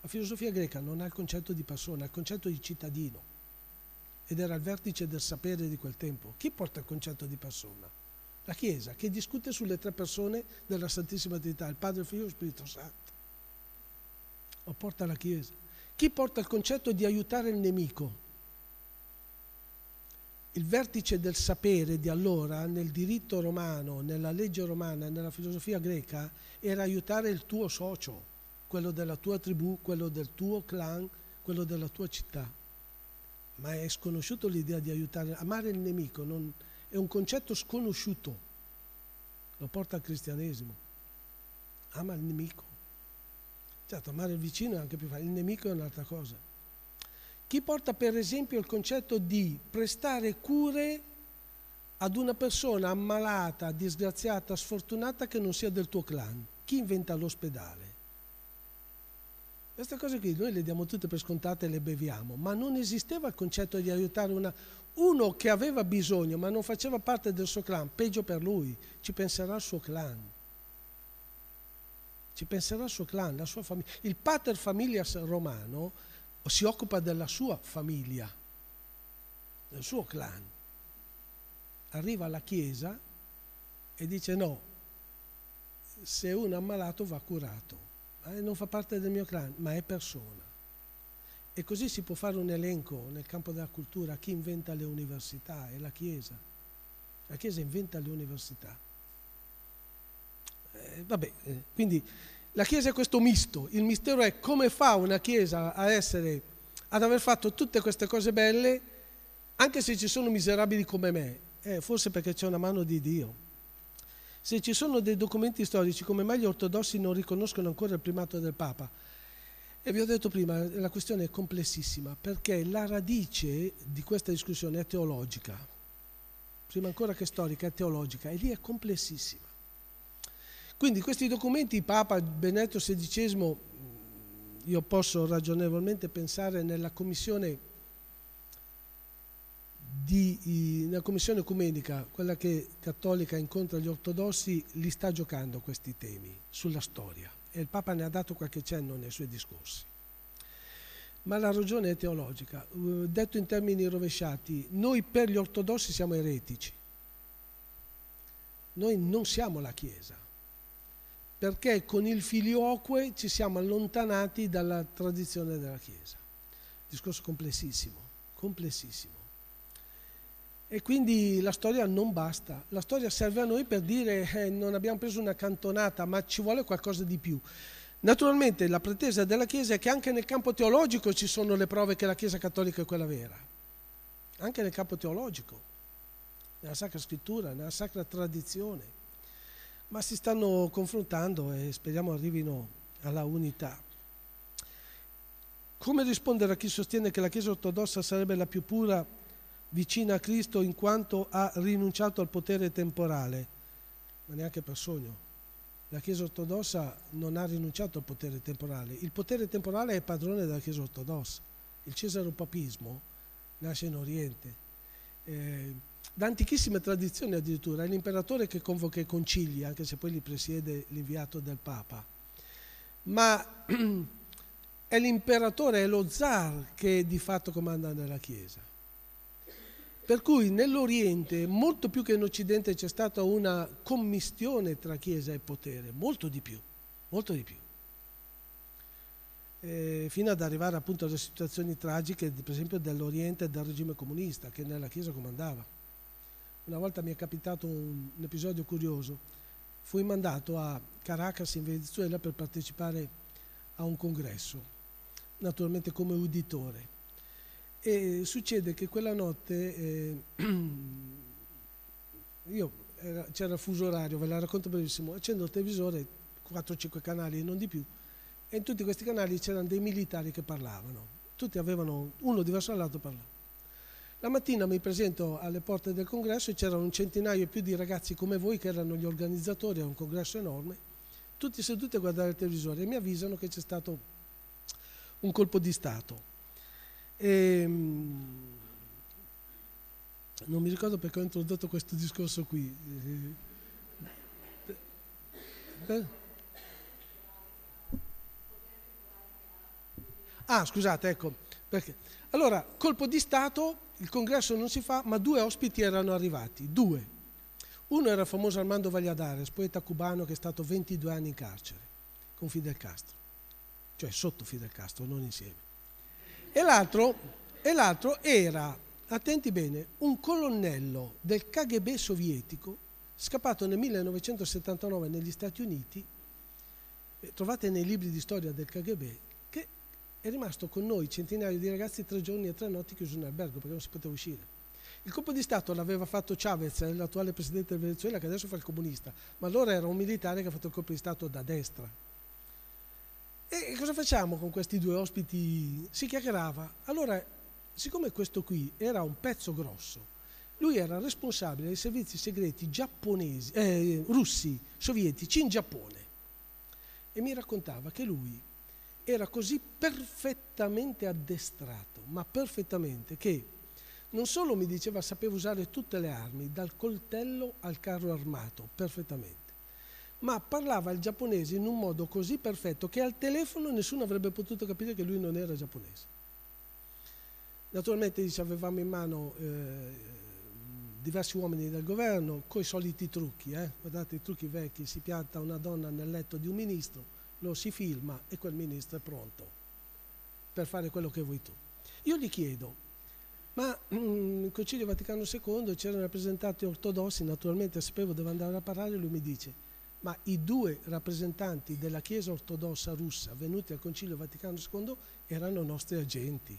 La filosofia greca non ha il concetto di persona, ha il concetto di cittadino ed era il vertice del sapere di quel tempo. Chi porta il concetto di persona? La Chiesa, che discute sulle tre persone della Santissima Trinità, il Padre, il Figlio e lo Spirito Santo. Lo porta la Chiesa. Chi porta il concetto di aiutare il nemico? Il vertice del sapere di allora, nel diritto romano, nella legge romana, nella filosofia greca, era aiutare il tuo socio, quello della tua tribù, quello del tuo clan, quello della tua città ma è sconosciuto l'idea di aiutare. Amare il nemico non, è un concetto sconosciuto, lo porta al cristianesimo. Ama il nemico. Certo, amare il vicino è anche più facile, il nemico è un'altra cosa. Chi porta per esempio il concetto di prestare cure ad una persona ammalata, disgraziata, sfortunata che non sia del tuo clan? Chi inventa l'ospedale? Queste cose qui noi le diamo tutte per scontate e le beviamo, ma non esisteva il concetto di aiutare una, uno che aveva bisogno ma non faceva parte del suo clan, peggio per lui, ci penserà il suo clan. Ci penserà il suo clan, la sua famiglia. Il pater familias romano si occupa della sua famiglia, del suo clan. Arriva alla chiesa e dice no, se uno è ammalato va curato eh, non fa parte del mio clan, ma è persona. E così si può fare un elenco nel campo della cultura, chi inventa le università è la Chiesa. La Chiesa inventa le università. Eh, vabbè, eh, quindi la Chiesa è questo misto, il mistero è come fa una Chiesa essere, ad aver fatto tutte queste cose belle, anche se ci sono miserabili come me, eh, forse perché c'è una mano di Dio. Se ci sono dei documenti storici come mai gli ortodossi non riconoscono ancora il primato del Papa? E vi ho detto prima, la questione è complessissima perché la radice di questa discussione è teologica, prima ancora che storica, è teologica e lì è complessissima. Quindi questi documenti, Papa Benedetto XVI, io posso ragionevolmente pensare nella commissione di una commissione ecumenica, quella che cattolica incontra gli ortodossi, li sta giocando questi temi sulla storia e il Papa ne ha dato qualche cenno nei suoi discorsi. Ma la ragione è teologica, eh, detto in termini rovesciati, noi per gli ortodossi siamo eretici, noi non siamo la Chiesa, perché con il filioque ci siamo allontanati dalla tradizione della Chiesa. Discorso complessissimo, complessissimo. E quindi la storia non basta, la storia serve a noi per dire eh, non abbiamo preso una cantonata, ma ci vuole qualcosa di più. Naturalmente la pretesa della Chiesa è che anche nel campo teologico ci sono le prove che la Chiesa cattolica è quella vera, anche nel campo teologico, nella Sacra Scrittura, nella Sacra Tradizione, ma si stanno confrontando e speriamo arrivino alla unità. Come rispondere a chi sostiene che la Chiesa ortodossa sarebbe la più pura vicina a Cristo in quanto ha rinunciato al potere temporale, ma neanche per sogno. La Chiesa ortodossa non ha rinunciato al potere temporale. Il potere temporale è padrone della Chiesa ortodossa. Il cesaropapismo nasce in Oriente. Eh, da antichissime tradizioni addirittura, è l'imperatore che convoca i concili, anche se poi li presiede l'inviato del Papa. Ma è l'imperatore, è lo zar che di fatto comanda nella Chiesa. Per cui nell'Oriente, molto più che in Occidente, c'è stata una commistione tra Chiesa e potere, molto di più, molto di più. E eh, fino ad arrivare appunto alle situazioni tragiche, per esempio dell'Oriente e del regime comunista, che nella Chiesa comandava. Una volta mi è capitato un, un episodio curioso. Fui mandato a Caracas in Venezuela per partecipare a un congresso, naturalmente come uditore e succede che quella notte, eh, io c'era fuso orario, ve la racconto brevissimo, accendo il televisore, 4-5 canali e non di più, e in tutti questi canali c'erano dei militari che parlavano, tutti avevano uno diverso dall'altro parlava. La mattina mi presento alle porte del congresso e c'erano un centinaio e più di ragazzi come voi che erano gli organizzatori, era un congresso enorme, tutti seduti a guardare il televisore e mi avvisano che c'è stato un colpo di Stato. E, ehm, non mi ricordo perché ho introdotto questo discorso qui. Eh, eh. Ah, scusate, ecco, perché. Allora, colpo di Stato, il congresso non si fa, ma due ospiti erano arrivati, due. Uno era il famoso Armando Valladares, poeta cubano che è stato 22 anni in carcere con Fidel Castro, cioè sotto Fidel Castro, non insieme. E l'altro, e l'altro era, attenti bene, un colonnello del KGB sovietico scappato nel 1979 negli Stati Uniti, eh, trovate nei libri di storia del KGB, che è rimasto con noi centinaia di ragazzi tre giorni e tre notti chiuso in albergo perché non si poteva uscire. Il colpo di Stato l'aveva fatto Chavez, l'attuale presidente del Venezuela, che adesso fa il comunista, ma allora era un militare che ha fatto il colpo di Stato da destra. E cosa facciamo con questi due ospiti? Si chiacchierava. Allora, siccome questo qui era un pezzo grosso, lui era responsabile dei servizi segreti giapponesi, eh, russi, sovietici in Giappone. E mi raccontava che lui era così perfettamente addestrato, ma perfettamente, che non solo mi diceva sapeva usare tutte le armi, dal coltello al carro armato, perfettamente ma parlava il giapponese in un modo così perfetto che al telefono nessuno avrebbe potuto capire che lui non era giapponese. Naturalmente dice, avevamo in mano eh, diversi uomini del governo con i soliti trucchi, eh? guardate i trucchi vecchi, si pianta una donna nel letto di un ministro, lo si filma e quel ministro è pronto per fare quello che vuoi tu. Io gli chiedo, ma mm, in Concilio Vaticano II c'erano rappresentanti ortodossi, naturalmente sapevo dove andare a parlare, lui mi dice, ma i due rappresentanti della Chiesa ortodossa russa venuti al Concilio Vaticano II erano nostri agenti.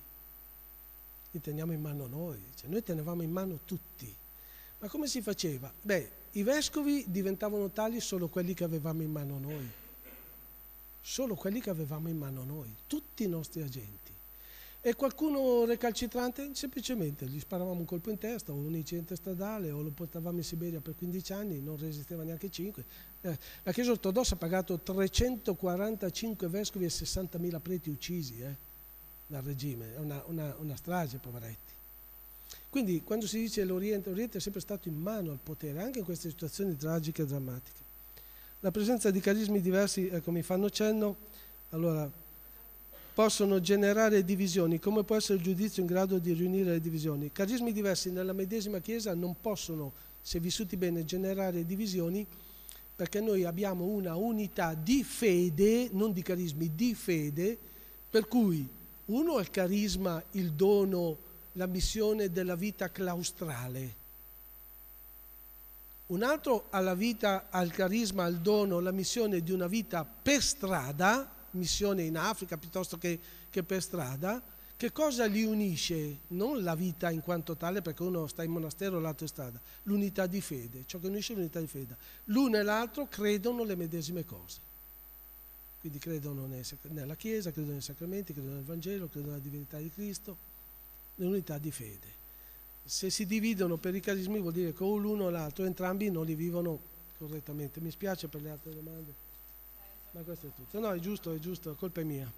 Li teniamo in mano noi, cioè noi tenevamo in mano tutti. Ma come si faceva? Beh, i vescovi diventavano tali solo quelli che avevamo in mano noi, solo quelli che avevamo in mano noi, tutti i nostri agenti. E qualcuno recalcitrante semplicemente gli sparavamo un colpo in testa o un incidente stradale o lo portavamo in Siberia per 15 anni, non resisteva neanche 5. Eh, la Chiesa ortodossa ha pagato 345 vescovi e 60.000 preti uccisi eh, dal regime, è una, una, una strage, poveretti. Quindi quando si dice l'Oriente, l'Oriente è sempre stato in mano al potere, anche in queste situazioni tragiche e drammatiche. La presenza di carismi diversi, ecco, mi fanno cenno, allora possono generare divisioni, come può essere il giudizio in grado di riunire le divisioni. Carismi diversi nella medesima Chiesa non possono, se vissuti bene, generare divisioni perché noi abbiamo una unità di fede, non di carismi, di fede, per cui uno è il carisma, il dono, la missione della vita claustrale, un altro ha la vita, ha il carisma, il dono, la missione di una vita per strada, missione in Africa piuttosto che, che per strada, che cosa li unisce? Non la vita in quanto tale, perché uno sta in monastero e l'altro in strada, l'unità di fede, ciò che unisce è l'unità di fede. L'uno e l'altro credono le medesime cose. Quindi credono nella Chiesa, credono nei sacramenti, credono nel Vangelo, credono nella divinità di Cristo, nell'unità di fede. Se si dividono per i carismi vuol dire che o l'uno o l'altro, entrambi non li vivono correttamente. Mi spiace per le altre domande ma questo è tutto. No, è giusto, è giusto, colpa è mia.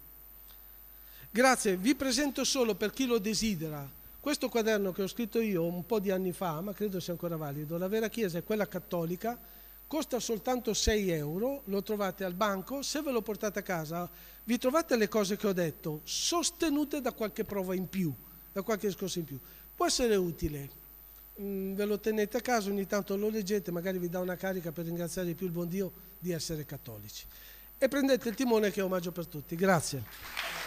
Grazie, vi presento solo per chi lo desidera. Questo quaderno che ho scritto io un po' di anni fa, ma credo sia ancora valido, la vera chiesa è quella cattolica, costa soltanto 6 euro, lo trovate al banco, se ve lo portate a casa vi trovate le cose che ho detto, sostenute da qualche prova in più, da qualche discorso in più. Può essere utile mm, ve lo tenete a casa, ogni tanto lo leggete, magari vi dà una carica per ringraziare di più il buon Dio di essere cattolici e prendete il timone che è omaggio per tutti. Grazie.